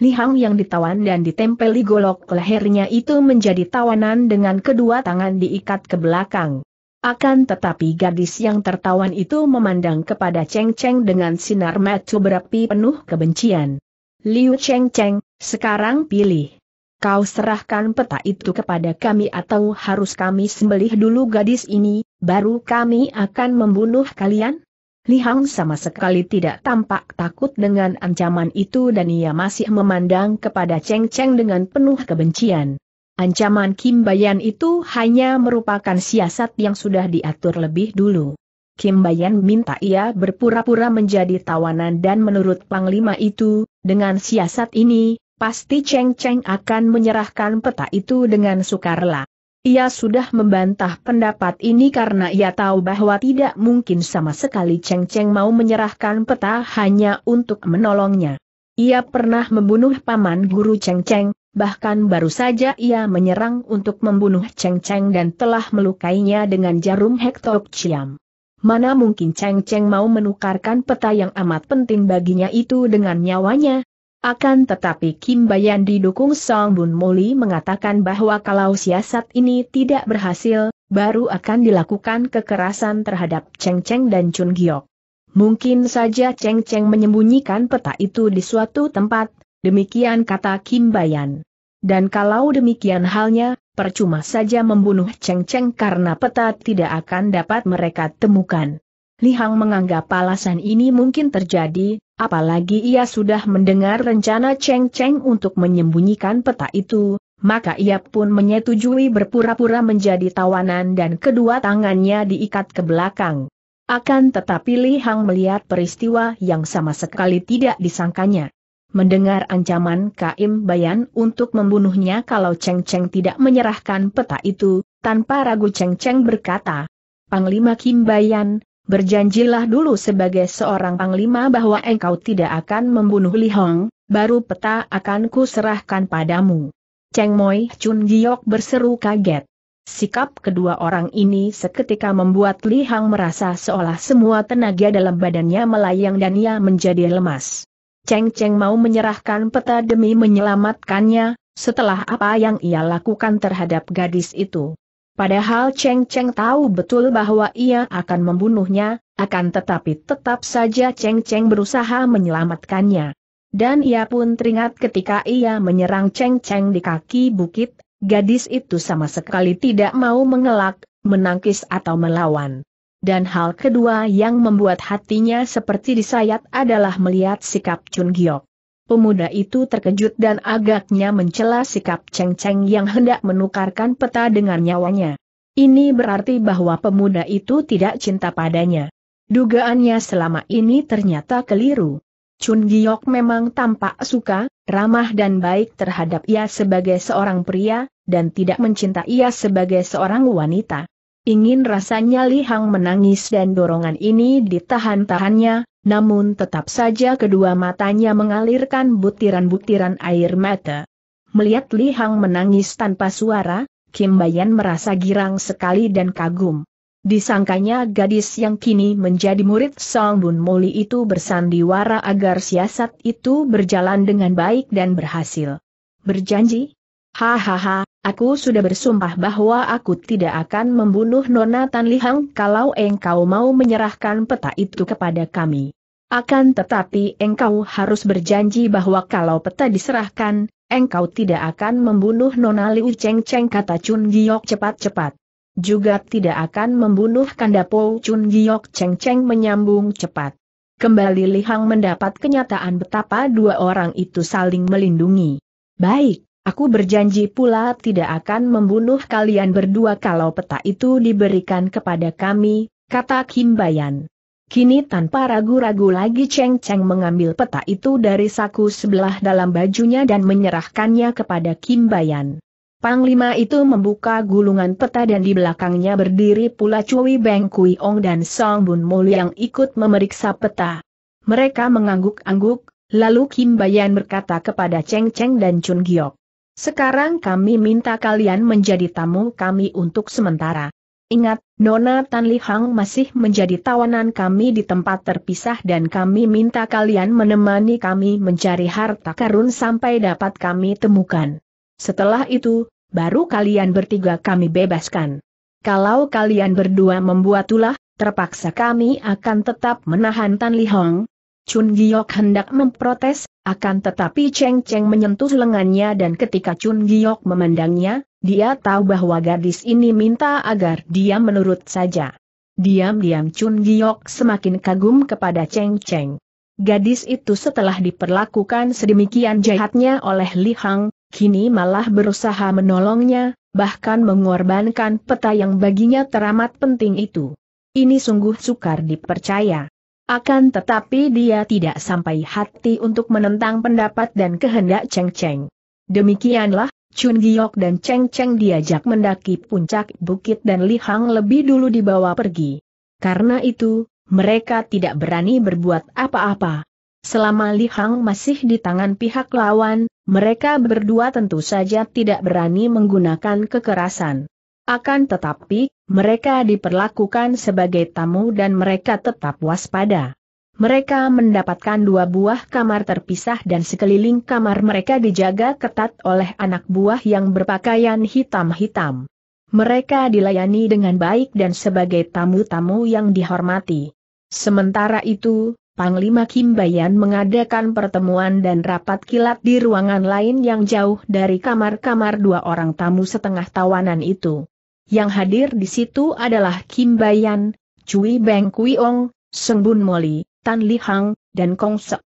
Lihang yang ditawan dan ditempeli golok lehernya itu menjadi tawanan dengan kedua tangan diikat ke belakang. Akan tetapi gadis yang tertawan itu memandang kepada Cheng Cheng dengan sinar mata berapi penuh kebencian. Liu Cheng Cheng, sekarang pilih. Kau serahkan peta itu kepada kami atau harus kami sembelih dulu gadis ini, baru kami akan membunuh kalian? Li Hang sama sekali tidak tampak takut dengan ancaman itu dan ia masih memandang kepada Cheng Cheng dengan penuh kebencian. Ancaman Kim Bayan itu hanya merupakan siasat yang sudah diatur lebih dulu. Kim Bayan minta ia berpura-pura menjadi tawanan dan menurut Panglima itu, dengan siasat ini, pasti Cheng Cheng akan menyerahkan peta itu dengan sukarela. Ia sudah membantah pendapat ini karena ia tahu bahwa tidak mungkin sama sekali Cheng Cheng mau menyerahkan peta hanya untuk menolongnya. Ia pernah membunuh paman guru Cheng Cheng, bahkan baru saja ia menyerang untuk membunuh Cheng Cheng dan telah melukainya dengan jarum hektok ciam. Mana mungkin Cheng Cheng mau menukarkan peta yang amat penting baginya itu dengan nyawanya, akan tetapi Kim Bayan didukung Song Bun Moli mengatakan bahwa kalau siasat ini tidak berhasil, baru akan dilakukan kekerasan terhadap Cheng Cheng dan Chun Giok. Mungkin saja Cheng Cheng menyembunyikan peta itu di suatu tempat, demikian kata Kim Bayan. Dan kalau demikian halnya, percuma saja membunuh Cheng Cheng karena peta tidak akan dapat mereka temukan. Li Hang menganggap alasan ini mungkin terjadi, apalagi ia sudah mendengar rencana Cheng Cheng untuk menyembunyikan peta itu, maka ia pun menyetujui berpura-pura menjadi tawanan dan kedua tangannya diikat ke belakang. Akan tetapi Li Hang melihat peristiwa yang sama sekali tidak disangkanya. Mendengar ancaman Kaim Bayan untuk membunuhnya kalau Cheng Cheng tidak menyerahkan peta itu, tanpa ragu Cheng Cheng berkata, Panglima Kim Bayan, berjanjilah dulu sebagai seorang panglima bahwa engkau tidak akan membunuh Li Hong, baru peta akan kuserahkan padamu. Cheng Moi Chun Giok berseru kaget. Sikap kedua orang ini seketika membuat Li Hong merasa seolah semua tenaga dalam badannya melayang dan ia menjadi lemas. Cheng Cheng mau menyerahkan peta demi menyelamatkannya, setelah apa yang ia lakukan terhadap gadis itu. Padahal Cheng Cheng tahu betul bahwa ia akan membunuhnya, akan tetapi tetap saja Cheng Cheng berusaha menyelamatkannya. Dan ia pun teringat ketika ia menyerang Cheng Cheng di kaki bukit, gadis itu sama sekali tidak mau mengelak, menangkis atau melawan. Dan hal kedua yang membuat hatinya seperti disayat adalah melihat sikap Chun Giok. Pemuda itu terkejut dan agaknya mencela sikap Cheng Cheng yang hendak menukarkan peta dengan nyawanya. Ini berarti bahwa pemuda itu tidak cinta padanya. Dugaannya selama ini ternyata keliru. Chun Giok memang tampak suka, ramah dan baik terhadap ia sebagai seorang pria, dan tidak mencintai ia sebagai seorang wanita. Ingin rasanya Li Hang menangis dan dorongan ini ditahan-tahannya, namun tetap saja kedua matanya mengalirkan butiran-butiran air mata. Melihat Li Hang menangis tanpa suara, Kim Bayan merasa girang sekali dan kagum. Disangkanya gadis yang kini menjadi murid Song Bun Moli itu bersandiwara agar siasat itu berjalan dengan baik dan berhasil. Berjanji, Hahaha, aku sudah bersumpah bahwa aku tidak akan membunuh Nona Tan Lihang kalau engkau mau menyerahkan peta itu kepada kami. Akan tetapi engkau harus berjanji bahwa kalau peta diserahkan, engkau tidak akan membunuh Nona Liu Cheng Cheng kata Chun Giok cepat-cepat. Juga tidak akan membunuh Kanda Po Chun Giok Cheng Cheng menyambung cepat. Kembali Lihang mendapat kenyataan betapa dua orang itu saling melindungi. Baik, Aku berjanji pula tidak akan membunuh kalian berdua kalau peta itu diberikan kepada kami, kata Kim Bayan. Kini tanpa ragu-ragu lagi Cheng Cheng mengambil peta itu dari saku sebelah dalam bajunya dan menyerahkannya kepada Kim Bayan. Panglima itu membuka gulungan peta dan di belakangnya berdiri pula Cui Beng Kui Ong dan Song Bun Mul yang ikut memeriksa peta. Mereka mengangguk-angguk, lalu Kim Bayan berkata kepada Cheng Cheng dan Chun Giok. Sekarang kami minta kalian menjadi tamu kami untuk sementara. Ingat, Nona Tan Li Hang masih menjadi tawanan kami di tempat terpisah dan kami minta kalian menemani kami mencari harta karun sampai dapat kami temukan. Setelah itu, baru kalian bertiga kami bebaskan. Kalau kalian berdua membuat ulah, terpaksa kami akan tetap menahan Tan Li Hang. Chun Giok hendak memprotes, akan tetapi Cheng Cheng menyentuh lengannya dan ketika Chun Giok memandangnya, dia tahu bahwa gadis ini minta agar dia menurut saja. Diam-diam Chun Giok semakin kagum kepada Cheng Cheng. Gadis itu setelah diperlakukan sedemikian jahatnya oleh Li Hang, kini malah berusaha menolongnya, bahkan mengorbankan peta yang baginya teramat penting itu. Ini sungguh sukar dipercaya. Akan tetapi dia tidak sampai hati untuk menentang pendapat dan kehendak Cheng Cheng. Demikianlah, Chun Giok dan Cheng Cheng diajak mendaki puncak bukit dan Li Hang lebih dulu dibawa pergi. Karena itu, mereka tidak berani berbuat apa-apa. Selama Li Hang masih di tangan pihak lawan, mereka berdua tentu saja tidak berani menggunakan kekerasan. Akan tetapi, mereka diperlakukan sebagai tamu dan mereka tetap waspada. Mereka mendapatkan dua buah kamar terpisah dan sekeliling kamar mereka dijaga ketat oleh anak buah yang berpakaian hitam-hitam. Mereka dilayani dengan baik dan sebagai tamu-tamu yang dihormati. Sementara itu, Panglima Kim Kimbayan mengadakan pertemuan dan rapat kilat di ruangan lain yang jauh dari kamar-kamar dua orang tamu setengah tawanan itu. Yang hadir di situ adalah Kim Bayan, Cui Beng Ong, Seng Bun Moli, Tan Li Hang, dan Kong Sek.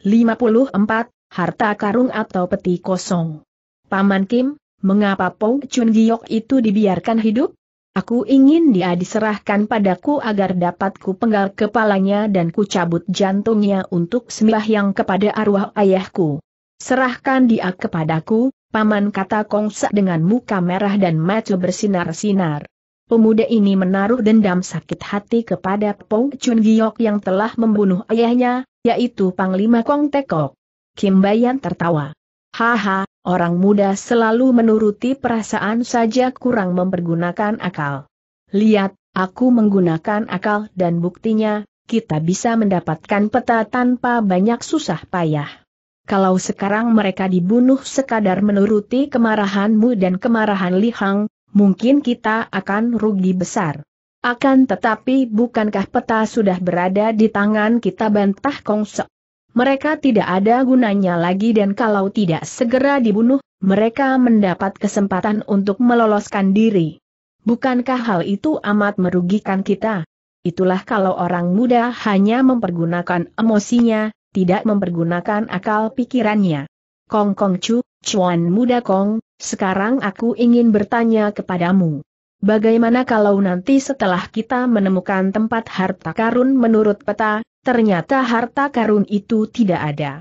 54. Harta karung atau peti kosong. Paman Kim, mengapa Pong Chun Giok itu dibiarkan hidup? Aku ingin dia diserahkan padaku agar dapat ku penggal kepalanya dan ku cabut jantungnya untuk sembahyang kepada arwah ayahku. Serahkan dia kepadaku, Paman kata Kongsa dengan muka merah dan mata bersinar-sinar. Pemuda ini menaruh dendam sakit hati kepada Pong Chun Giok yang telah membunuh ayahnya, yaitu Panglima Kong Tekok. Kim Bayan tertawa. Haha, orang muda selalu menuruti perasaan saja kurang mempergunakan akal. Lihat, aku menggunakan akal dan buktinya, kita bisa mendapatkan peta tanpa banyak susah payah kalau sekarang mereka dibunuh sekadar menuruti kemarahanmu dan kemarahan Li Hang, mungkin kita akan rugi besar. Akan tetapi bukankah peta sudah berada di tangan kita bantah Kongse? Mereka tidak ada gunanya lagi dan kalau tidak segera dibunuh, mereka mendapat kesempatan untuk meloloskan diri. Bukankah hal itu amat merugikan kita? Itulah kalau orang muda hanya mempergunakan emosinya, tidak mempergunakan akal pikirannya. Kong Kong Chu, Chuan Muda Kong, sekarang aku ingin bertanya kepadamu. Bagaimana kalau nanti setelah kita menemukan tempat harta karun menurut peta, ternyata harta karun itu tidak ada?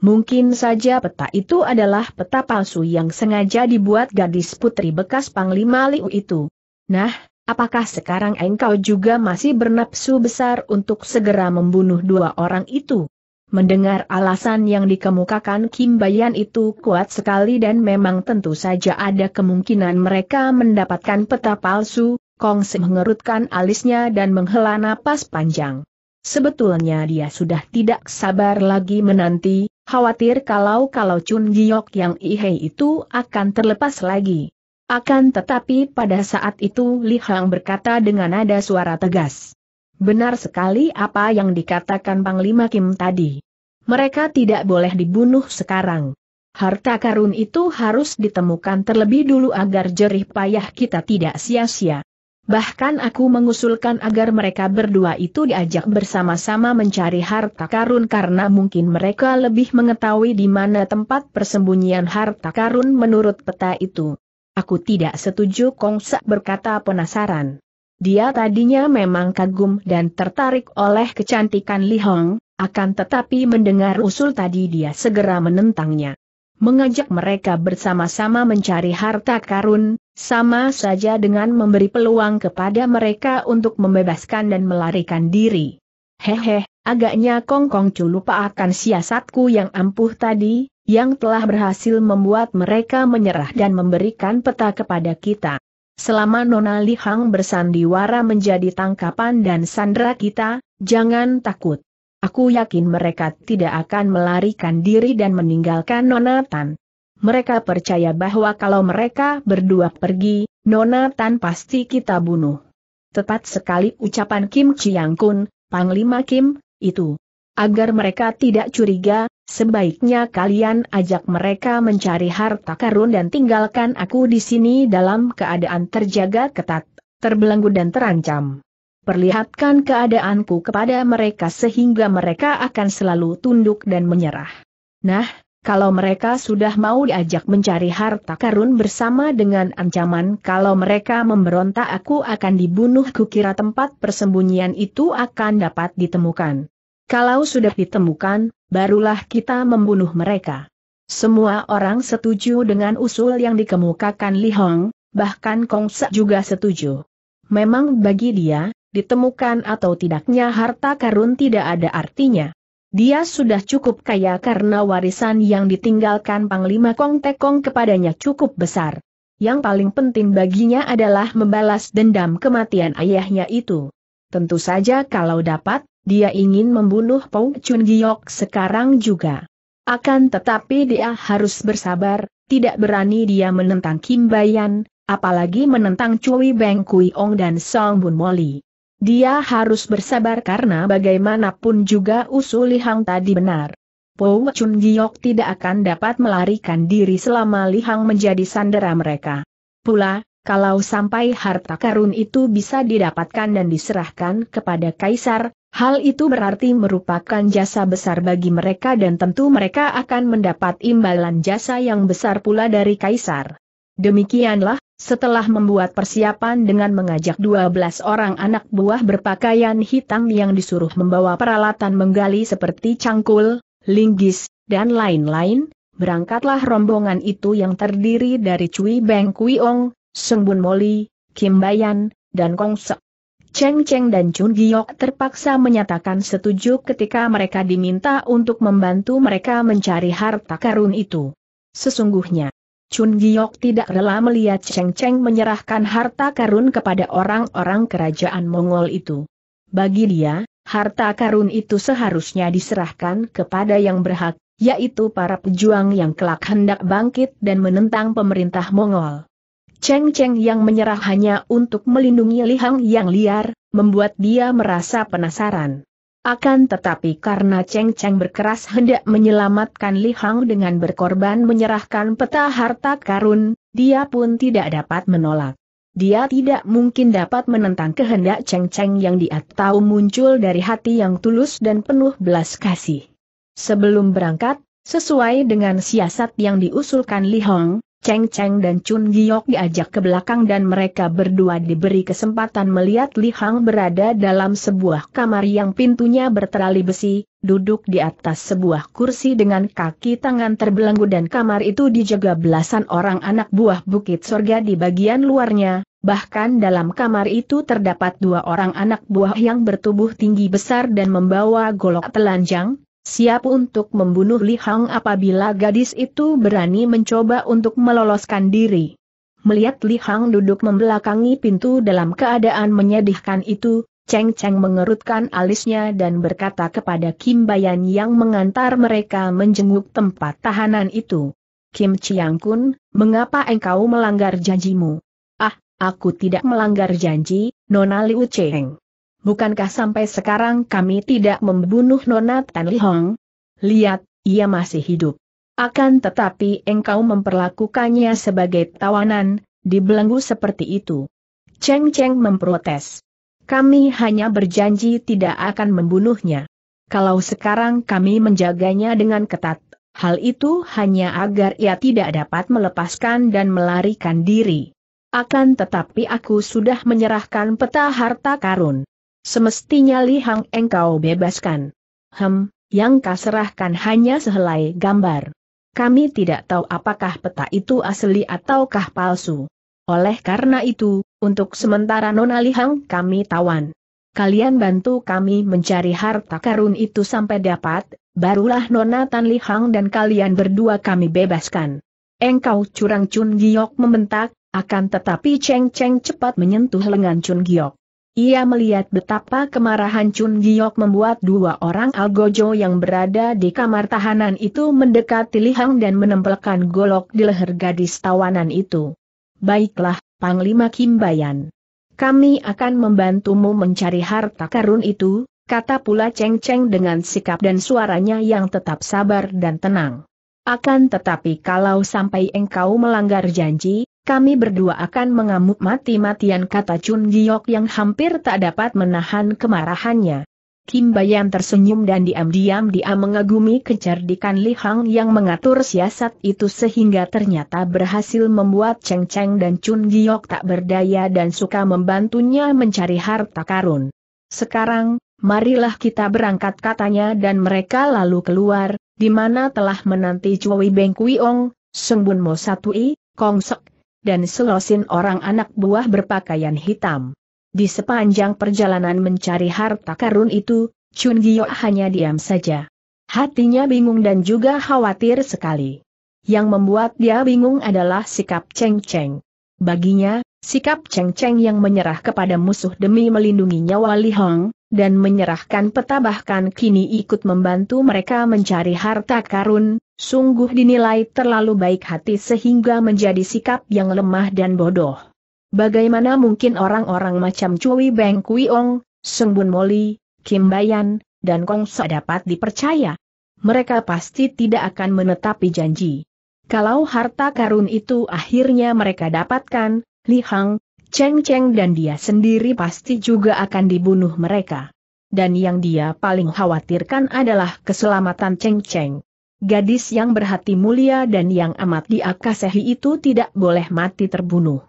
Mungkin saja peta itu adalah peta palsu yang sengaja dibuat gadis putri bekas Panglima Liu itu. Nah, apakah sekarang engkau juga masih bernapsu besar untuk segera membunuh dua orang itu? Mendengar alasan yang dikemukakan Kim Bayan itu kuat sekali dan memang tentu saja ada kemungkinan mereka mendapatkan peta palsu, Kong Se mengerutkan alisnya dan menghela napas panjang. Sebetulnya dia sudah tidak sabar lagi menanti, khawatir kalau-kalau Chun Giok yang ihe itu akan terlepas lagi. Akan tetapi pada saat itu Li Hang berkata dengan nada suara tegas. Benar sekali apa yang dikatakan Panglima Kim tadi. Mereka tidak boleh dibunuh sekarang. Harta karun itu harus ditemukan terlebih dulu agar jerih payah kita tidak sia-sia. Bahkan aku mengusulkan agar mereka berdua itu diajak bersama-sama mencari harta karun karena mungkin mereka lebih mengetahui di mana tempat persembunyian harta karun menurut peta itu. Aku tidak setuju Kongsa berkata penasaran. Dia tadinya memang kagum dan tertarik oleh kecantikan Li Hong, akan tetapi mendengar usul tadi dia segera menentangnya. Mengajak mereka bersama-sama mencari harta karun, sama saja dengan memberi peluang kepada mereka untuk membebaskan dan melarikan diri. Hehe, agaknya Kong Kong Chu lupa akan siasatku yang ampuh tadi, yang telah berhasil membuat mereka menyerah dan memberikan peta kepada kita selama Nona Lihang bersandiwara menjadi tangkapan dan Sandra kita, jangan takut. Aku yakin mereka tidak akan melarikan diri dan meninggalkan Nona Tan. Mereka percaya bahwa kalau mereka berdua pergi, Nona Tan pasti kita bunuh. Tepat sekali ucapan Kim Chiang Kun, Panglima Kim, itu. Agar mereka tidak curiga, Sebaiknya kalian ajak mereka mencari harta karun dan tinggalkan aku di sini dalam keadaan terjaga ketat, terbelenggu dan terancam. Perlihatkan keadaanku kepada mereka sehingga mereka akan selalu tunduk dan menyerah. Nah, kalau mereka sudah mau diajak mencari harta karun bersama dengan ancaman kalau mereka memberontak aku akan dibunuh kukira tempat persembunyian itu akan dapat ditemukan. Kalau sudah ditemukan, barulah kita membunuh mereka. Semua orang setuju dengan usul yang dikemukakan Li Hong, bahkan Kong Sa juga setuju. Memang bagi dia, ditemukan atau tidaknya harta karun tidak ada artinya. Dia sudah cukup kaya karena warisan yang ditinggalkan Panglima Kong Tekong kepadanya cukup besar. Yang paling penting baginya adalah membalas dendam kematian ayahnya itu. Tentu saja kalau dapat, dia ingin membunuh Pau Chun Giok sekarang juga. Akan tetapi dia harus bersabar, tidak berani dia menentang Kim Bayan, apalagi menentang Cui Beng Kui Ong dan Song Bun Moli. Dia harus bersabar karena bagaimanapun juga usul Li Hang tadi benar. Pou Chun Giok tidak akan dapat melarikan diri selama Li Hang menjadi sandera mereka. Pula, kalau sampai harta karun itu bisa didapatkan dan diserahkan kepada Kaisar, Hal itu berarti merupakan jasa besar bagi mereka dan tentu mereka akan mendapat imbalan jasa yang besar pula dari Kaisar. Demikianlah, setelah membuat persiapan dengan mengajak 12 orang anak buah berpakaian hitam yang disuruh membawa peralatan menggali seperti cangkul, linggis, dan lain-lain, berangkatlah rombongan itu yang terdiri dari Cui Beng Kui Sung Bun Moli, Kim Bayan, dan Kong Sek. Cheng Cheng dan Chun Giok terpaksa menyatakan setuju ketika mereka diminta untuk membantu mereka mencari harta karun itu. Sesungguhnya, Chun Giok tidak rela melihat Cheng Cheng menyerahkan harta karun kepada orang-orang kerajaan Mongol itu. Bagi dia, harta karun itu seharusnya diserahkan kepada yang berhak, yaitu para pejuang yang kelak hendak bangkit dan menentang pemerintah Mongol. Cheng Cheng yang menyerah hanya untuk melindungi Lihang yang liar, membuat dia merasa penasaran. Akan tetapi karena Cheng Cheng berkeras hendak menyelamatkan Lihang dengan berkorban menyerahkan peta harta karun, dia pun tidak dapat menolak. Dia tidak mungkin dapat menentang kehendak Cheng Cheng yang dia tahu muncul dari hati yang tulus dan penuh belas kasih. Sebelum berangkat, sesuai dengan siasat yang diusulkan Lihang, Cheng Cheng dan Chun Giok diajak ke belakang dan mereka berdua diberi kesempatan melihat Li Hang berada dalam sebuah kamar yang pintunya berterali besi, duduk di atas sebuah kursi dengan kaki tangan terbelenggu dan kamar itu dijaga belasan orang anak buah bukit sorga di bagian luarnya, bahkan dalam kamar itu terdapat dua orang anak buah yang bertubuh tinggi besar dan membawa golok telanjang, siap untuk membunuh Li Hang apabila gadis itu berani mencoba untuk meloloskan diri. Melihat Li Hang duduk membelakangi pintu dalam keadaan menyedihkan itu, Cheng Cheng mengerutkan alisnya dan berkata kepada Kim Bayan yang mengantar mereka menjenguk tempat tahanan itu. Kim Chiang Kun, mengapa engkau melanggar janjimu? Ah, aku tidak melanggar janji, Nona Liu Cheng bukankah sampai sekarang kami tidak membunuh Nona Tan Li Hong? Lihat, ia masih hidup. Akan tetapi engkau memperlakukannya sebagai tawanan, dibelenggu seperti itu. Cheng Cheng memprotes. Kami hanya berjanji tidak akan membunuhnya. Kalau sekarang kami menjaganya dengan ketat, hal itu hanya agar ia tidak dapat melepaskan dan melarikan diri. Akan tetapi aku sudah menyerahkan peta harta karun. Semestinya Li Hang engkau bebaskan. Hem, yang kau hanya sehelai gambar. Kami tidak tahu apakah peta itu asli ataukah palsu. Oleh karena itu, untuk sementara Nona Li Hang kami tawan. Kalian bantu kami mencari harta karun itu sampai dapat, barulah Nona Tan Li Hang dan kalian berdua kami bebaskan. Engkau curang Chun Giok membentak, akan tetapi Cheng Cheng cepat menyentuh lengan Chun Giok. Ia melihat betapa kemarahan Chun Giok membuat dua orang algojo yang berada di kamar tahanan itu mendekati Lihang dan menempelkan golok di leher gadis tawanan itu. Baiklah, Panglima Kimbayan. Kami akan membantumu mencari harta karun itu, kata pula Cheng Cheng dengan sikap dan suaranya yang tetap sabar dan tenang. Akan tetapi kalau sampai engkau melanggar janji, kami berdua akan mengamuk mati-matian kata Chun Giok yang hampir tak dapat menahan kemarahannya. Kim Bayam tersenyum dan diam-diam dia mengagumi kecerdikan Li Hang yang mengatur siasat itu sehingga ternyata berhasil membuat Cheng Cheng dan Chun Giok tak berdaya dan suka membantunya mencari harta karun. Sekarang, marilah kita berangkat katanya dan mereka lalu keluar, di mana telah menanti Chui Beng Ong, Seng Bun Mo Satui, Kong Sek dan selosin orang anak buah berpakaian hitam. Di sepanjang perjalanan mencari harta karun itu, Chun Giyo hanya diam saja. Hatinya bingung dan juga khawatir sekali. Yang membuat dia bingung adalah sikap Cheng Cheng. Baginya, Sikap Cheng Cheng yang menyerah kepada musuh demi melindungi nyawa Li Hong, dan menyerahkan peta bahkan kini ikut membantu mereka mencari harta karun, sungguh dinilai terlalu baik hati sehingga menjadi sikap yang lemah dan bodoh. Bagaimana mungkin orang-orang macam Cui Beng Kui Ong, Seng Bun Moli, Kim Bayan, dan Kong So dapat dipercaya? Mereka pasti tidak akan menetapi janji. Kalau harta karun itu akhirnya mereka dapatkan, Li Hang, Cheng Cheng dan dia sendiri pasti juga akan dibunuh mereka. Dan yang dia paling khawatirkan adalah keselamatan Cheng Cheng. Gadis yang berhati mulia dan yang amat diakasehi itu tidak boleh mati terbunuh.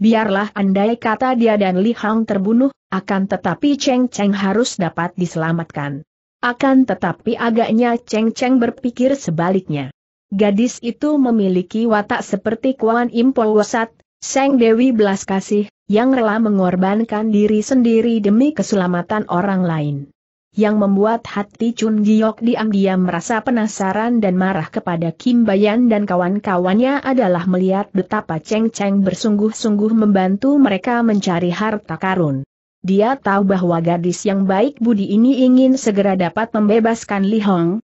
Biarlah andai kata dia dan Li Hang terbunuh, akan tetapi Cheng Cheng harus dapat diselamatkan. Akan tetapi agaknya Cheng Cheng berpikir sebaliknya. Gadis itu memiliki watak seperti Kuan Impo Polwasat, Seng Dewi belas kasih, yang rela mengorbankan diri sendiri demi keselamatan orang lain. Yang membuat hati Chun Giok diam-diam merasa penasaran dan marah kepada Kim Bayan dan kawan-kawannya adalah melihat betapa Cheng Cheng bersungguh-sungguh membantu mereka mencari harta karun. Dia tahu bahwa gadis yang baik budi ini ingin segera dapat membebaskan Li Hong.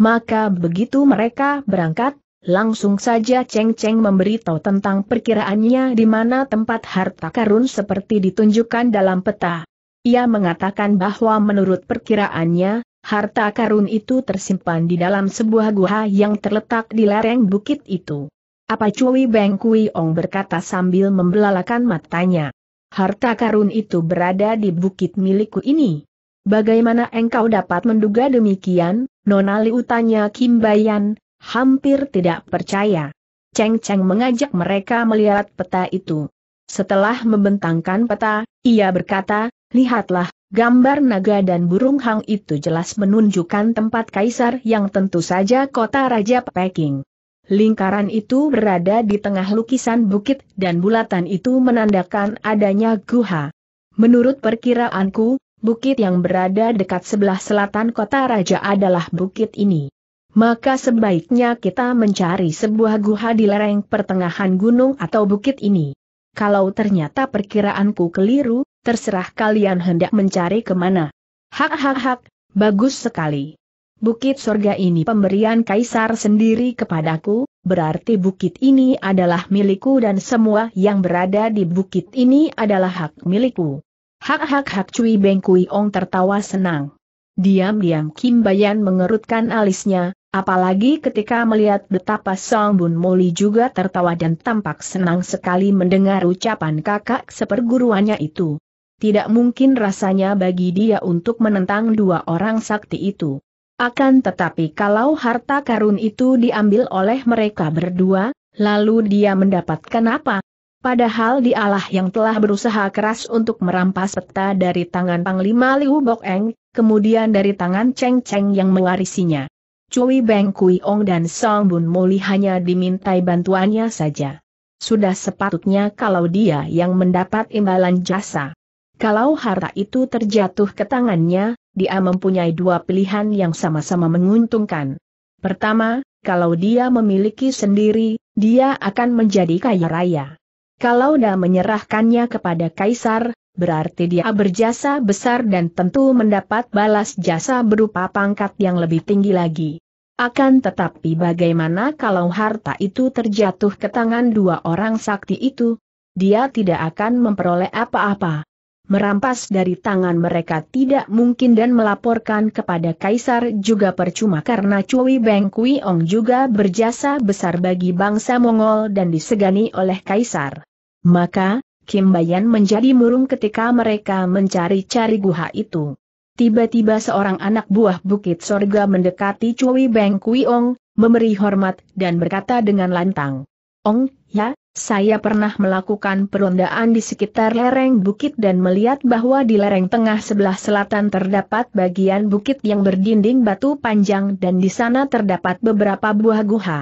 Maka begitu mereka berangkat, Langsung saja Cheng Cheng memberitahu tentang perkiraannya di mana tempat harta karun seperti ditunjukkan dalam peta. Ia mengatakan bahwa menurut perkiraannya, harta karun itu tersimpan di dalam sebuah gua yang terletak di lereng bukit itu. Apa Cui Beng Kui Ong berkata sambil membelalakan matanya. Harta karun itu berada di bukit milikku ini. Bagaimana engkau dapat menduga demikian, Nona Liu tanya Kim Bayan, hampir tidak percaya. Cheng Cheng mengajak mereka melihat peta itu. Setelah membentangkan peta, ia berkata, lihatlah, gambar naga dan burung hang itu jelas menunjukkan tempat kaisar yang tentu saja kota Raja Peking. Lingkaran itu berada di tengah lukisan bukit dan bulatan itu menandakan adanya guha. Menurut perkiraanku, bukit yang berada dekat sebelah selatan kota raja adalah bukit ini maka sebaiknya kita mencari sebuah guha di lereng pertengahan gunung atau bukit ini. Kalau ternyata perkiraanku keliru, terserah kalian hendak mencari kemana. Hak hak hak, bagus sekali. Bukit sorga ini pemberian kaisar sendiri kepadaku, berarti bukit ini adalah milikku dan semua yang berada di bukit ini adalah hak milikku. Hak-hak-hak Cui Beng Ong tertawa senang. Diam-diam Kim Bayan mengerutkan alisnya, Apalagi ketika melihat betapa Song Bun Moli juga tertawa dan tampak senang sekali mendengar ucapan kakak seperguruannya itu. Tidak mungkin rasanya bagi dia untuk menentang dua orang sakti itu. Akan tetapi kalau harta karun itu diambil oleh mereka berdua, lalu dia mendapatkan apa? Padahal dialah yang telah berusaha keras untuk merampas peta dari tangan Panglima Liu Bok Eng, kemudian dari tangan Cheng Cheng yang mewarisinya. Cui Beng Kui Ong dan Song Bun Moli hanya dimintai bantuannya saja. Sudah sepatutnya kalau dia yang mendapat imbalan jasa. Kalau harta itu terjatuh ke tangannya, dia mempunyai dua pilihan yang sama-sama menguntungkan. Pertama, kalau dia memiliki sendiri, dia akan menjadi kaya raya. Kalau dia menyerahkannya kepada kaisar, berarti dia berjasa besar dan tentu mendapat balas jasa berupa pangkat yang lebih tinggi lagi. Akan tetapi bagaimana kalau harta itu terjatuh ke tangan dua orang sakti itu? Dia tidak akan memperoleh apa-apa. Merampas dari tangan mereka tidak mungkin dan melaporkan kepada Kaisar juga percuma karena Cui Beng Kui Ong juga berjasa besar bagi bangsa Mongol dan disegani oleh Kaisar. Maka, Kim Bayan menjadi murung ketika mereka mencari-cari guha itu. Tiba-tiba seorang anak buah Bukit Sorga mendekati Cui Beng Ong, memberi hormat dan berkata dengan lantang. Ong, ya, saya pernah melakukan perondaan di sekitar lereng bukit dan melihat bahwa di lereng tengah sebelah selatan terdapat bagian bukit yang berdinding batu panjang dan di sana terdapat beberapa buah guha.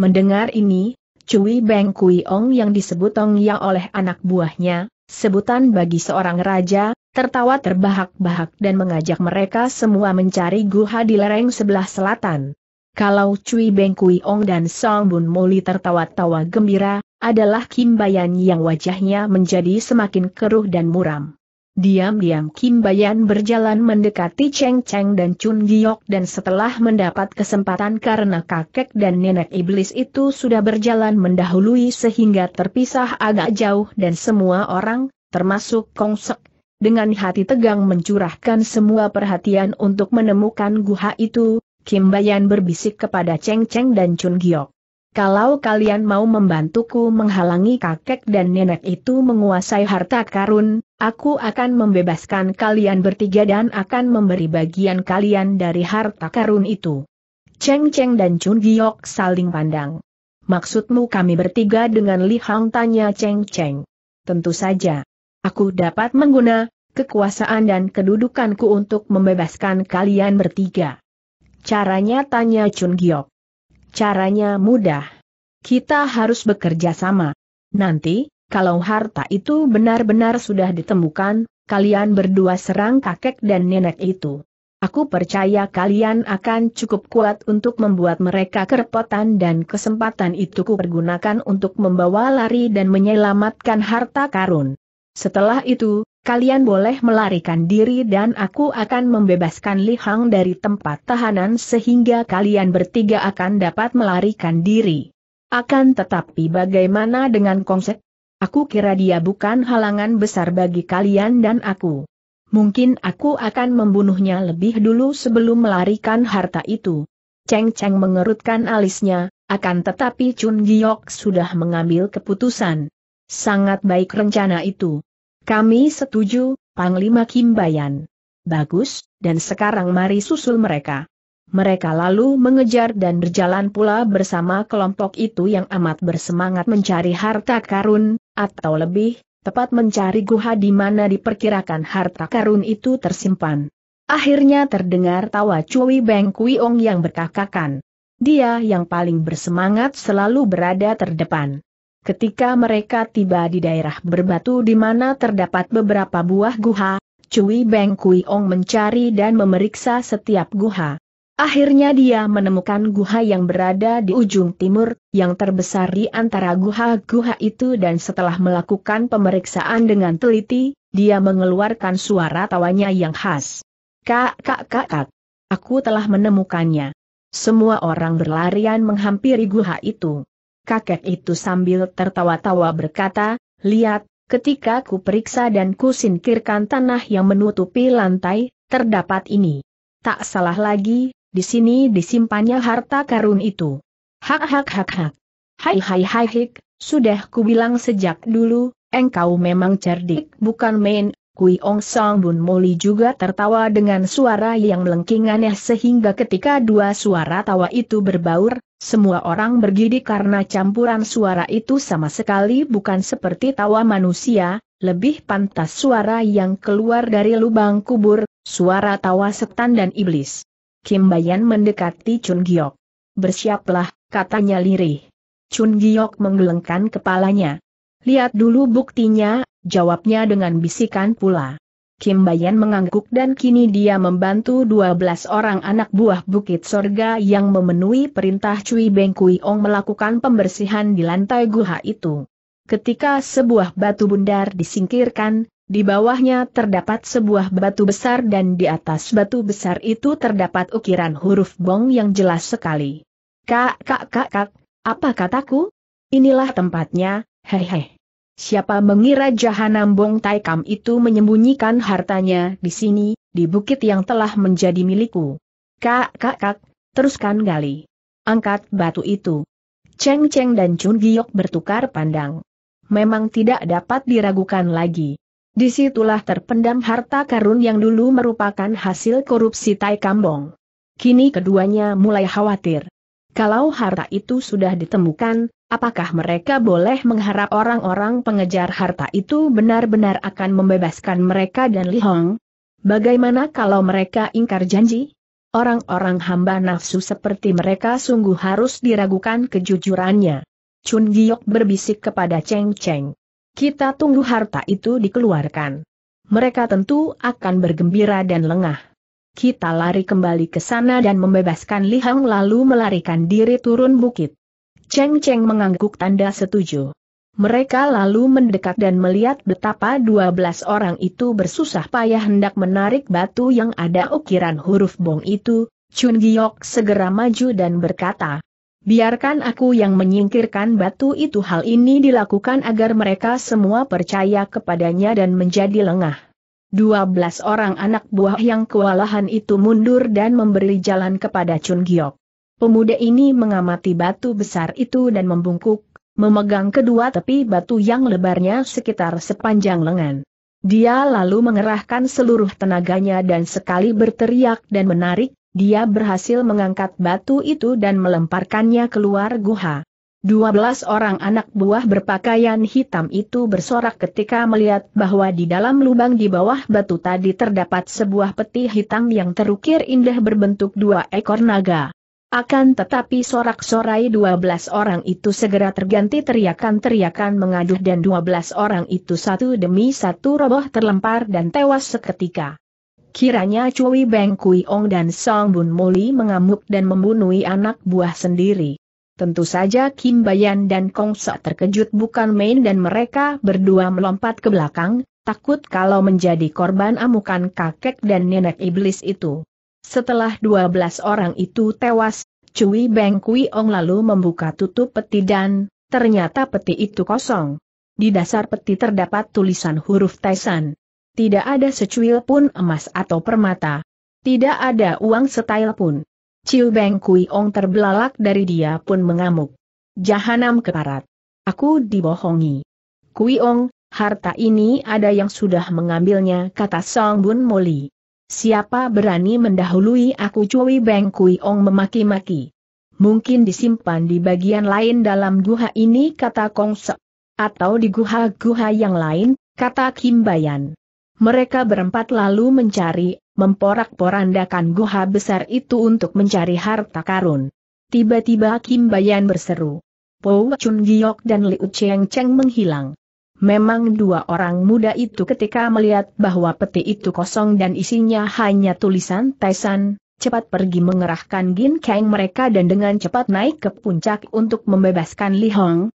Mendengar ini, Cui Beng Kui Ong yang disebut Ong Yang oleh anak buahnya, sebutan bagi seorang raja, tertawa terbahak-bahak dan mengajak mereka semua mencari guha di lereng sebelah selatan. Kalau Cui Beng Kui Ong dan Song Bun Moli tertawa-tawa gembira, adalah Kim Bayan yang wajahnya menjadi semakin keruh dan muram. Diam-diam Kim Bayan berjalan mendekati Cheng Cheng dan Chun Giok dan setelah mendapat kesempatan karena kakek dan nenek iblis itu sudah berjalan mendahului sehingga terpisah agak jauh dan semua orang, termasuk Kong Sek, dengan hati tegang mencurahkan semua perhatian untuk menemukan guha itu, Kim Bayan berbisik kepada Cheng Cheng dan Chun Giok kalau kalian mau membantuku menghalangi kakek dan nenek itu menguasai harta karun, aku akan membebaskan kalian bertiga dan akan memberi bagian kalian dari harta karun itu. Cheng Cheng dan Chun Giok saling pandang. Maksudmu kami bertiga dengan Li Hang tanya Cheng Cheng. Tentu saja. Aku dapat mengguna kekuasaan dan kedudukanku untuk membebaskan kalian bertiga. Caranya tanya Chun Giok. Caranya mudah. Kita harus bekerja sama. Nanti, kalau harta itu benar-benar sudah ditemukan, kalian berdua serang kakek dan nenek itu. Aku percaya kalian akan cukup kuat untuk membuat mereka kerepotan dan kesempatan itu kupergunakan untuk membawa lari dan menyelamatkan harta karun. Setelah itu, kalian boleh melarikan diri dan aku akan membebaskan Li Hang dari tempat tahanan sehingga kalian bertiga akan dapat melarikan diri. Akan tetapi bagaimana dengan konsep? Aku kira dia bukan halangan besar bagi kalian dan aku. Mungkin aku akan membunuhnya lebih dulu sebelum melarikan harta itu. Cheng Cheng mengerutkan alisnya, akan tetapi Chun Giok sudah mengambil keputusan. Sangat baik rencana itu. Kami setuju, Panglima Kim Bayan. Bagus, dan sekarang mari susul mereka. Mereka lalu mengejar dan berjalan pula bersama kelompok itu yang amat bersemangat mencari harta karun, atau lebih, tepat mencari guha di mana diperkirakan harta karun itu tersimpan. Akhirnya terdengar tawa Cui Beng Ong yang berkakakan. Dia yang paling bersemangat selalu berada terdepan. Ketika mereka tiba di daerah berbatu di mana terdapat beberapa buah guha, Cui Beng Kui Ong mencari dan memeriksa setiap guha. Akhirnya dia menemukan guha yang berada di ujung timur, yang terbesar di antara guha-guha itu dan setelah melakukan pemeriksaan dengan teliti, dia mengeluarkan suara tawanya yang khas. Kak, kak, kak, kak. Aku telah menemukannya. Semua orang berlarian menghampiri guha itu kakek itu sambil tertawa-tawa berkata, lihat, ketika ku periksa dan ku singkirkan tanah yang menutupi lantai, terdapat ini. Tak salah lagi, di sini disimpannya harta karun itu. Hak hak hak hak. Hai hai hai hik, sudah ku bilang sejak dulu, engkau memang cerdik bukan main, Kui Ong Song Bun Moli juga tertawa dengan suara yang melengkingannya sehingga ketika dua suara tawa itu berbaur, semua orang bergidik karena campuran suara itu sama sekali bukan seperti tawa manusia, lebih pantas suara yang keluar dari lubang kubur, suara tawa setan dan iblis. Kim Bayan mendekati Chun Giok. Bersiaplah, katanya lirih. Chun Giok menggelengkan kepalanya. Lihat dulu buktinya, jawabnya dengan bisikan pula. Kim Bayan mengangguk dan kini dia membantu 12 orang anak buah Bukit Sorga yang memenuhi perintah Cui Beng Kui Ong melakukan pembersihan di lantai guha itu. Ketika sebuah batu bundar disingkirkan, di bawahnya terdapat sebuah batu besar dan di atas batu besar itu terdapat ukiran huruf bong yang jelas sekali. Kak, kak, kak, kak, apa kataku? Inilah tempatnya, hehe. Siapa mengira Jahanam Bong Taikam itu menyembunyikan hartanya di sini, di bukit yang telah menjadi milikku. Kak, kak, kak, teruskan gali. Angkat batu itu. Cheng Cheng dan Chun Giok bertukar pandang. Memang tidak dapat diragukan lagi. Disitulah terpendam harta karun yang dulu merupakan hasil korupsi Tai Kambong. Kini keduanya mulai khawatir. Kalau harta itu sudah ditemukan, Apakah mereka boleh mengharap orang-orang pengejar harta itu benar-benar akan membebaskan mereka dan Li Hong? Bagaimana kalau mereka ingkar janji? Orang-orang hamba nafsu seperti mereka sungguh harus diragukan kejujurannya. Chun Giok berbisik kepada Cheng Cheng. Kita tunggu harta itu dikeluarkan. Mereka tentu akan bergembira dan lengah. Kita lari kembali ke sana dan membebaskan Li Hong lalu melarikan diri turun bukit. Cheng Cheng mengangguk tanda setuju. Mereka lalu mendekat dan melihat betapa 12 orang itu bersusah payah hendak menarik batu yang ada ukiran huruf bong itu, Chun Giok segera maju dan berkata, Biarkan aku yang menyingkirkan batu itu hal ini dilakukan agar mereka semua percaya kepadanya dan menjadi lengah. Dua belas orang anak buah yang kewalahan itu mundur dan memberi jalan kepada Chun Giok. Pemuda ini mengamati batu besar itu dan membungkuk, memegang kedua tepi batu yang lebarnya sekitar sepanjang lengan. Dia lalu mengerahkan seluruh tenaganya dan sekali berteriak dan menarik, dia berhasil mengangkat batu itu dan melemparkannya keluar guha. Dua belas orang anak buah berpakaian hitam itu bersorak ketika melihat bahwa di dalam lubang di bawah batu tadi terdapat sebuah peti hitam yang terukir indah berbentuk dua ekor naga. Akan tetapi sorak-sorai 12 orang itu segera terganti teriakan-teriakan mengaduh dan 12 orang itu satu demi satu roboh terlempar dan tewas seketika. Kiranya Cui Beng Kui Ong dan Song Bun Moli mengamuk dan membunuh anak buah sendiri. Tentu saja Kim Bayan dan Kong Sok terkejut bukan main dan mereka berdua melompat ke belakang, takut kalau menjadi korban amukan kakek dan nenek iblis itu. Setelah 12 orang itu tewas, Cui Beng Kui Ong lalu membuka tutup peti dan, ternyata peti itu kosong. Di dasar peti terdapat tulisan huruf Taisan. Tidak ada secuil pun emas atau permata. Tidak ada uang setail pun. Ciu Beng Kui Ong terbelalak dari dia pun mengamuk. Jahanam keparat. Aku dibohongi. Kui Ong, harta ini ada yang sudah mengambilnya kata Song Bun Moli. Siapa berani mendahului aku Cui Beng Kui Ong memaki-maki. Mungkin disimpan di bagian lain dalam guha ini kata Kong Se. Atau di guha-guha yang lain, kata Kim Bayan. Mereka berempat lalu mencari, memporak-porandakan guha besar itu untuk mencari harta karun. Tiba-tiba Kim Bayan berseru. Po Chun Giok dan Liu Cheng Cheng menghilang. Memang dua orang muda itu ketika melihat bahwa peti itu kosong dan isinya hanya tulisan Taisan, cepat pergi mengerahkan Gin Kang mereka dan dengan cepat naik ke puncak untuk membebaskan Li Hong,